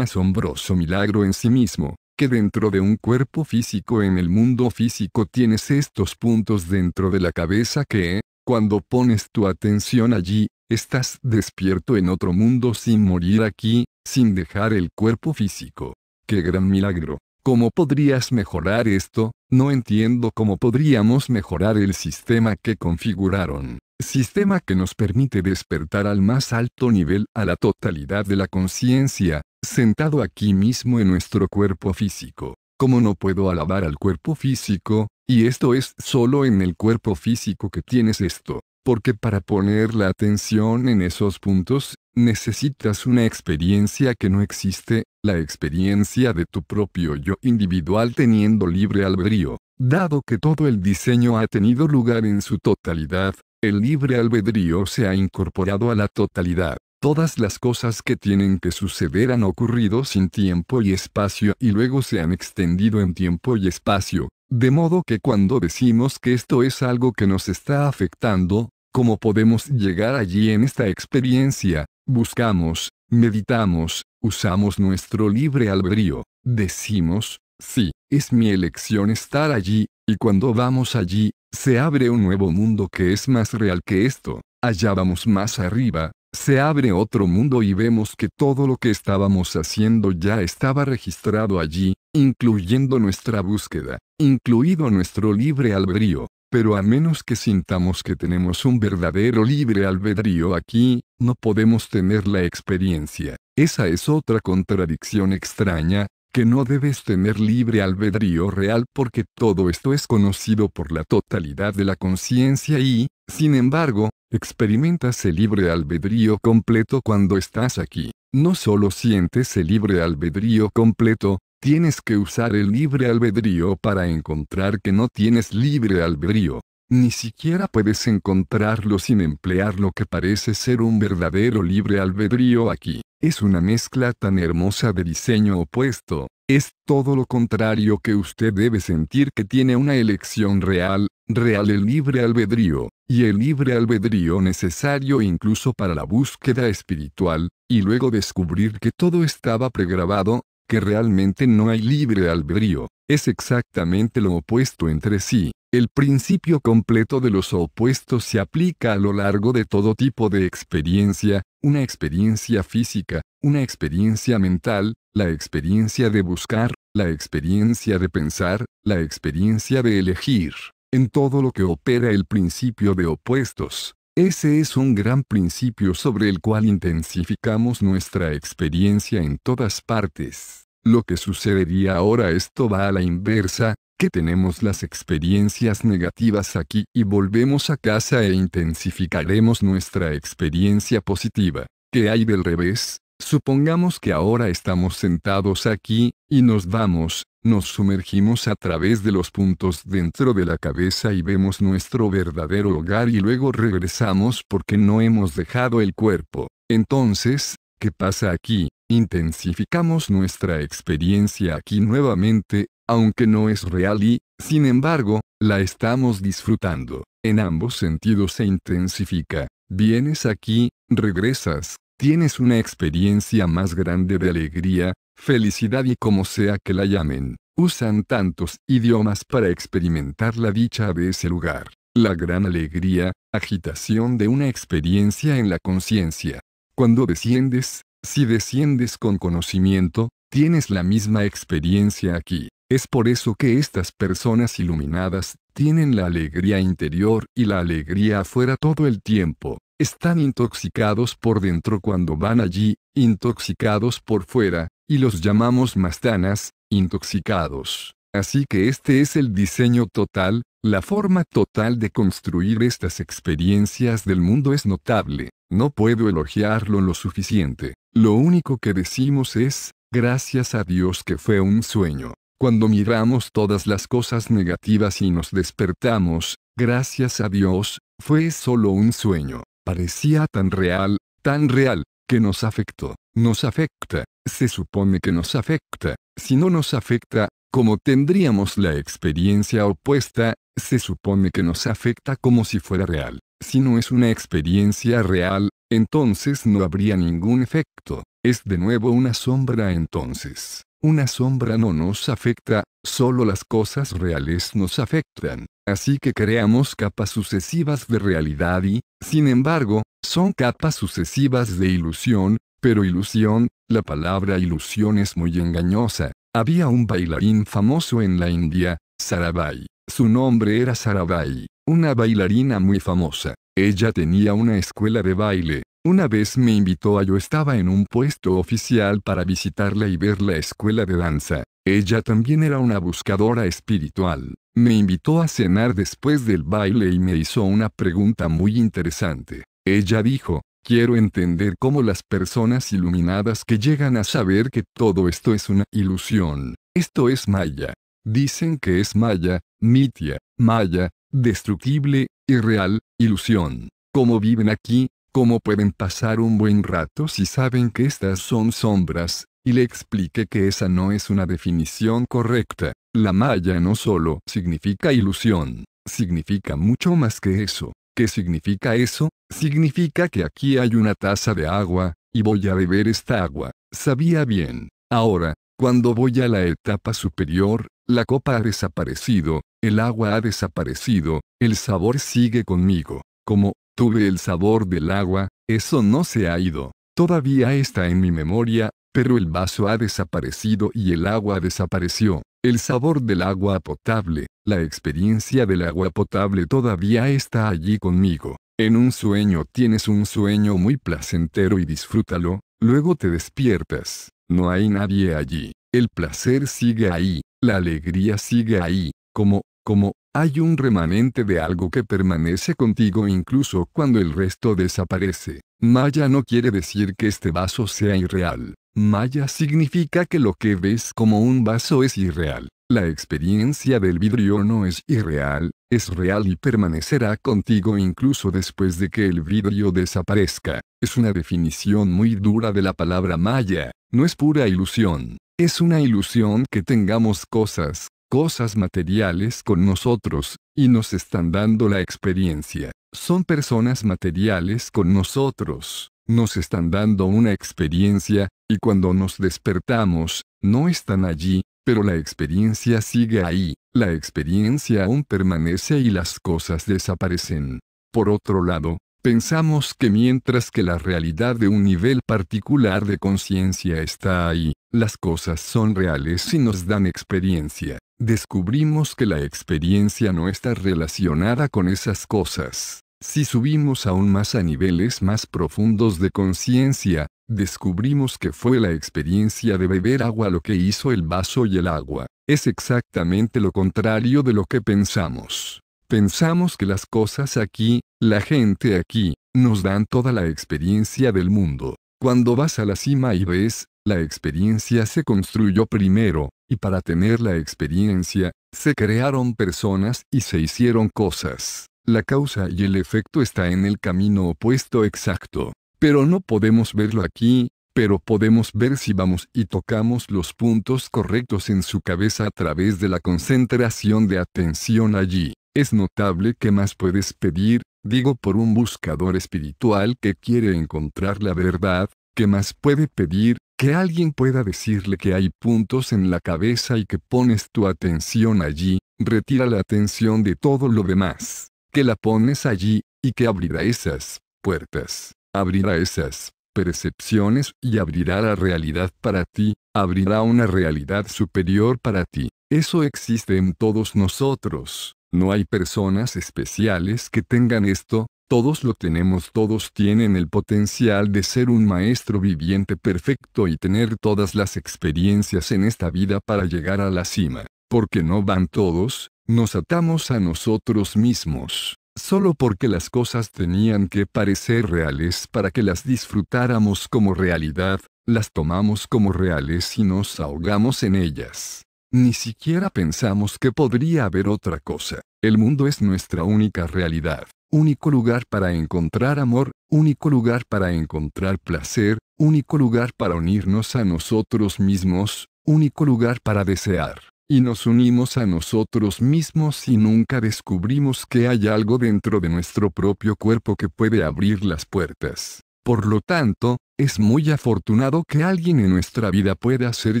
asombroso milagro en sí mismo, que dentro de un cuerpo físico en el mundo físico tienes estos puntos dentro de la cabeza que, cuando pones tu atención allí, estás despierto en otro mundo sin morir aquí, sin dejar el cuerpo físico. ¡Qué gran milagro! ¿Cómo podrías mejorar esto? No entiendo cómo podríamos mejorar el sistema que configuraron. Sistema que nos permite despertar al más alto nivel a la totalidad de la conciencia, sentado aquí mismo en nuestro cuerpo físico. Como no puedo alabar al cuerpo físico, y esto es solo en el cuerpo físico que tienes esto, porque para poner la atención en esos puntos, necesitas una experiencia que no existe, la experiencia de tu propio yo individual teniendo libre albedrío. Dado que todo el diseño ha tenido lugar en su totalidad, el libre albedrío se ha incorporado a la totalidad. Todas las cosas que tienen que suceder han ocurrido sin tiempo y espacio y luego se han extendido en tiempo y espacio, de modo que cuando decimos que esto es algo que nos está afectando, ¿cómo podemos llegar allí en esta experiencia? Buscamos, meditamos, usamos nuestro libre albedrío, decimos, sí, es mi elección estar allí, y cuando vamos allí, se abre un nuevo mundo que es más real que esto, allá vamos más arriba, se abre otro mundo y vemos que todo lo que estábamos haciendo ya estaba registrado allí, incluyendo nuestra búsqueda, incluido nuestro libre albedrío. Pero a menos que sintamos que tenemos un verdadero libre albedrío aquí, no podemos tener la experiencia. Esa es otra contradicción extraña, que no debes tener libre albedrío real porque todo esto es conocido por la totalidad de la conciencia y, sin embargo, Experimentas el libre albedrío completo cuando estás aquí. No solo sientes el libre albedrío completo, tienes que usar el libre albedrío para encontrar que no tienes libre albedrío. Ni siquiera puedes encontrarlo sin emplear lo que parece ser un verdadero libre albedrío aquí. Es una mezcla tan hermosa de diseño opuesto. Es todo lo contrario que usted debe sentir que tiene una elección real, real el libre albedrío y el libre albedrío necesario incluso para la búsqueda espiritual, y luego descubrir que todo estaba pregrabado, que realmente no hay libre albedrío, es exactamente lo opuesto entre sí. El principio completo de los opuestos se aplica a lo largo de todo tipo de experiencia, una experiencia física, una experiencia mental, la experiencia de buscar, la experiencia de pensar, la experiencia de elegir. En todo lo que opera el principio de opuestos, ese es un gran principio sobre el cual intensificamos nuestra experiencia en todas partes. Lo que sucedería ahora esto va a la inversa, que tenemos las experiencias negativas aquí y volvemos a casa e intensificaremos nuestra experiencia positiva. ¿Qué hay del revés? Supongamos que ahora estamos sentados aquí, y nos vamos, nos sumergimos a través de los puntos dentro de la cabeza y vemos nuestro verdadero hogar y luego regresamos porque no hemos dejado el cuerpo. Entonces, ¿qué pasa aquí? Intensificamos nuestra experiencia aquí nuevamente, aunque no es real y, sin embargo, la estamos disfrutando. En ambos sentidos se intensifica. Vienes aquí, regresas, tienes una experiencia más grande de alegría, felicidad y como sea que la llamen. Usan tantos idiomas para experimentar la dicha de ese lugar, la gran alegría, agitación de una experiencia en la conciencia. Cuando desciendes, si desciendes con conocimiento, tienes la misma experiencia aquí. Es por eso que estas personas iluminadas tienen la alegría interior y la alegría afuera todo el tiempo. Están intoxicados por dentro cuando van allí, intoxicados por fuera, y los llamamos mastanas, intoxicados. Así que este es el diseño total, la forma total de construir estas experiencias del mundo es notable, no puedo elogiarlo lo suficiente. Lo único que decimos es, gracias a Dios que fue un sueño. Cuando miramos todas las cosas negativas y nos despertamos, gracias a Dios, fue solo un sueño. Parecía tan real, tan real, que nos afectó, nos afecta, se supone que nos afecta, si no nos afecta, como tendríamos la experiencia opuesta, se supone que nos afecta como si fuera real. Si no es una experiencia real, entonces no habría ningún efecto. Es de nuevo una sombra entonces. Una sombra no nos afecta, solo las cosas reales nos afectan. Así que creamos capas sucesivas de realidad y, sin embargo, son capas sucesivas de ilusión, pero ilusión, la palabra ilusión es muy engañosa. Había un bailarín famoso en la India, Sarabhai. Su nombre era Sarabhai, una bailarina muy famosa. Ella tenía una escuela de baile. Una vez me invitó a yo estaba en un puesto oficial para visitarla y ver la escuela de danza. Ella también era una buscadora espiritual. Me invitó a cenar después del baile y me hizo una pregunta muy interesante. Ella dijo, quiero entender cómo las personas iluminadas que llegan a saber que todo esto es una ilusión, esto es maya. Dicen que es maya, mitia, maya, destructible, irreal, ilusión. ¿Cómo viven aquí, cómo pueden pasar un buen rato si saben que estas son sombras, y le expliqué que esa no es una definición correcta. La malla no solo significa ilusión, significa mucho más que eso. ¿Qué significa eso? Significa que aquí hay una taza de agua, y voy a beber esta agua. Sabía bien. Ahora, cuando voy a la etapa superior, la copa ha desaparecido, el agua ha desaparecido, el sabor sigue conmigo como, tuve el sabor del agua, eso no se ha ido. Todavía está en mi memoria, pero el vaso ha desaparecido y el agua desapareció. El sabor del agua potable, la experiencia del agua potable todavía está allí conmigo. En un sueño tienes un sueño muy placentero y disfrútalo, luego te despiertas, no hay nadie allí, el placer sigue ahí, la alegría sigue ahí, como, como, hay un remanente de algo que permanece contigo incluso cuando el resto desaparece. Maya no quiere decir que este vaso sea irreal. Maya significa que lo que ves como un vaso es irreal. La experiencia del vidrio no es irreal, es real y permanecerá contigo incluso después de que el vidrio desaparezca. Es una definición muy dura de la palabra maya, no es pura ilusión. Es una ilusión que tengamos cosas, cosas materiales con nosotros, y nos están dando la experiencia. Son personas materiales con nosotros, nos están dando una experiencia, y cuando nos despertamos, no están allí, pero la experiencia sigue ahí, la experiencia aún permanece y las cosas desaparecen. Por otro lado, pensamos que mientras que la realidad de un nivel particular de conciencia está ahí, las cosas son reales y nos dan experiencia. Descubrimos que la experiencia no está relacionada con esas cosas. Si subimos aún más a niveles más profundos de conciencia, descubrimos que fue la experiencia de beber agua lo que hizo el vaso y el agua. Es exactamente lo contrario de lo que pensamos. Pensamos que las cosas aquí, la gente aquí, nos dan toda la experiencia del mundo. Cuando vas a la cima y ves, la experiencia se construyó primero, y para tener la experiencia, se crearon personas y se hicieron cosas. La causa y el efecto está en el camino opuesto exacto. Pero no podemos verlo aquí, pero podemos ver si vamos y tocamos los puntos correctos en su cabeza a través de la concentración de atención allí. Es notable que más puedes pedir, digo por un buscador espiritual que quiere encontrar la verdad, que más puede pedir, que alguien pueda decirle que hay puntos en la cabeza y que pones tu atención allí, retira la atención de todo lo demás, que la pones allí, y que abrirá esas puertas, abrirá esas percepciones y abrirá la realidad para ti, abrirá una realidad superior para ti. Eso existe en todos nosotros. No hay personas especiales que tengan esto, todos lo tenemos, todos tienen el potencial de ser un maestro viviente perfecto y tener todas las experiencias en esta vida para llegar a la cima. Porque no van todos, nos atamos a nosotros mismos, solo porque las cosas tenían que parecer reales para que las disfrutáramos como realidad, las tomamos como reales y nos ahogamos en ellas. Ni siquiera pensamos que podría haber otra cosa. El mundo es nuestra única realidad único lugar para encontrar amor, único lugar para encontrar placer, único lugar para unirnos a nosotros mismos, único lugar para desear. Y nos unimos a nosotros mismos y nunca descubrimos que hay algo dentro de nuestro propio cuerpo que puede abrir las puertas. Por lo tanto, es muy afortunado que alguien en nuestra vida pueda ser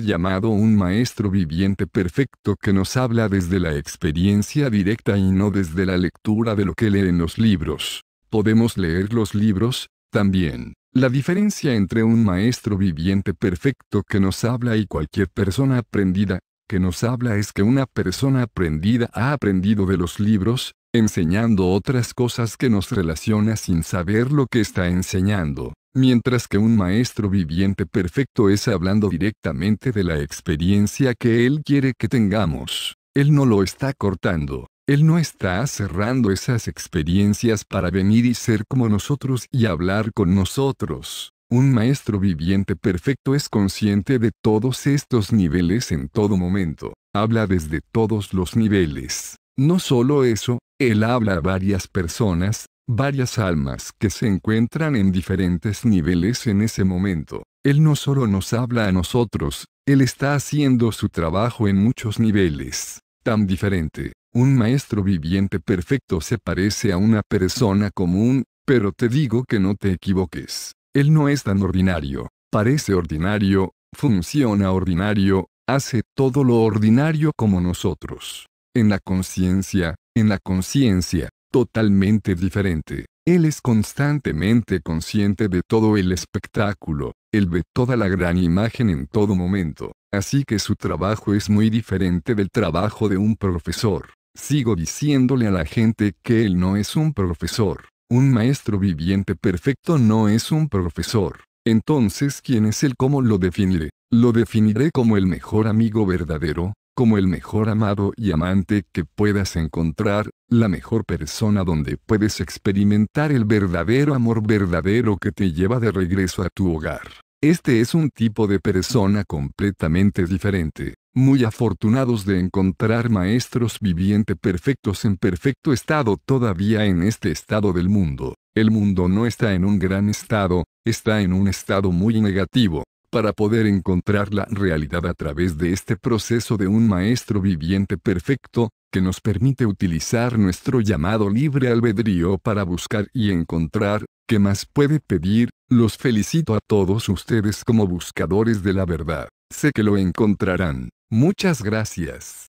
llamado un maestro viviente perfecto que nos habla desde la experiencia directa y no desde la lectura de lo que leen los libros. Podemos leer los libros, también. La diferencia entre un maestro viviente perfecto que nos habla y cualquier persona aprendida, que nos habla es que una persona aprendida ha aprendido de los libros, enseñando otras cosas que nos relaciona sin saber lo que está enseñando, mientras que un maestro viviente perfecto es hablando directamente de la experiencia que él quiere que tengamos. Él no lo está cortando, él no está cerrando esas experiencias para venir y ser como nosotros y hablar con nosotros. Un maestro viviente perfecto es consciente de todos estos niveles en todo momento, habla desde todos los niveles. No solo eso, él habla a varias personas, varias almas que se encuentran en diferentes niveles en ese momento. Él no solo nos habla a nosotros, él está haciendo su trabajo en muchos niveles. Tan diferente, un maestro viviente perfecto se parece a una persona común, pero te digo que no te equivoques. Él no es tan ordinario, parece ordinario, funciona ordinario, hace todo lo ordinario como nosotros en la conciencia, en la conciencia, totalmente diferente. Él es constantemente consciente de todo el espectáculo, él ve toda la gran imagen en todo momento, así que su trabajo es muy diferente del trabajo de un profesor. Sigo diciéndole a la gente que él no es un profesor, un maestro viviente perfecto no es un profesor. Entonces, ¿quién es él? ¿Cómo lo definiré? ¿Lo definiré como el mejor amigo verdadero? como el mejor amado y amante que puedas encontrar, la mejor persona donde puedes experimentar el verdadero amor verdadero que te lleva de regreso a tu hogar. Este es un tipo de persona completamente diferente, muy afortunados de encontrar maestros viviente perfectos en perfecto estado todavía en este estado del mundo. El mundo no está en un gran estado, está en un estado muy negativo, para poder encontrar la realidad a través de este proceso de un maestro viviente perfecto, que nos permite utilizar nuestro llamado libre albedrío para buscar y encontrar, ¿qué más puede pedir? Los felicito a todos ustedes como buscadores de la verdad, sé que lo encontrarán. Muchas gracias.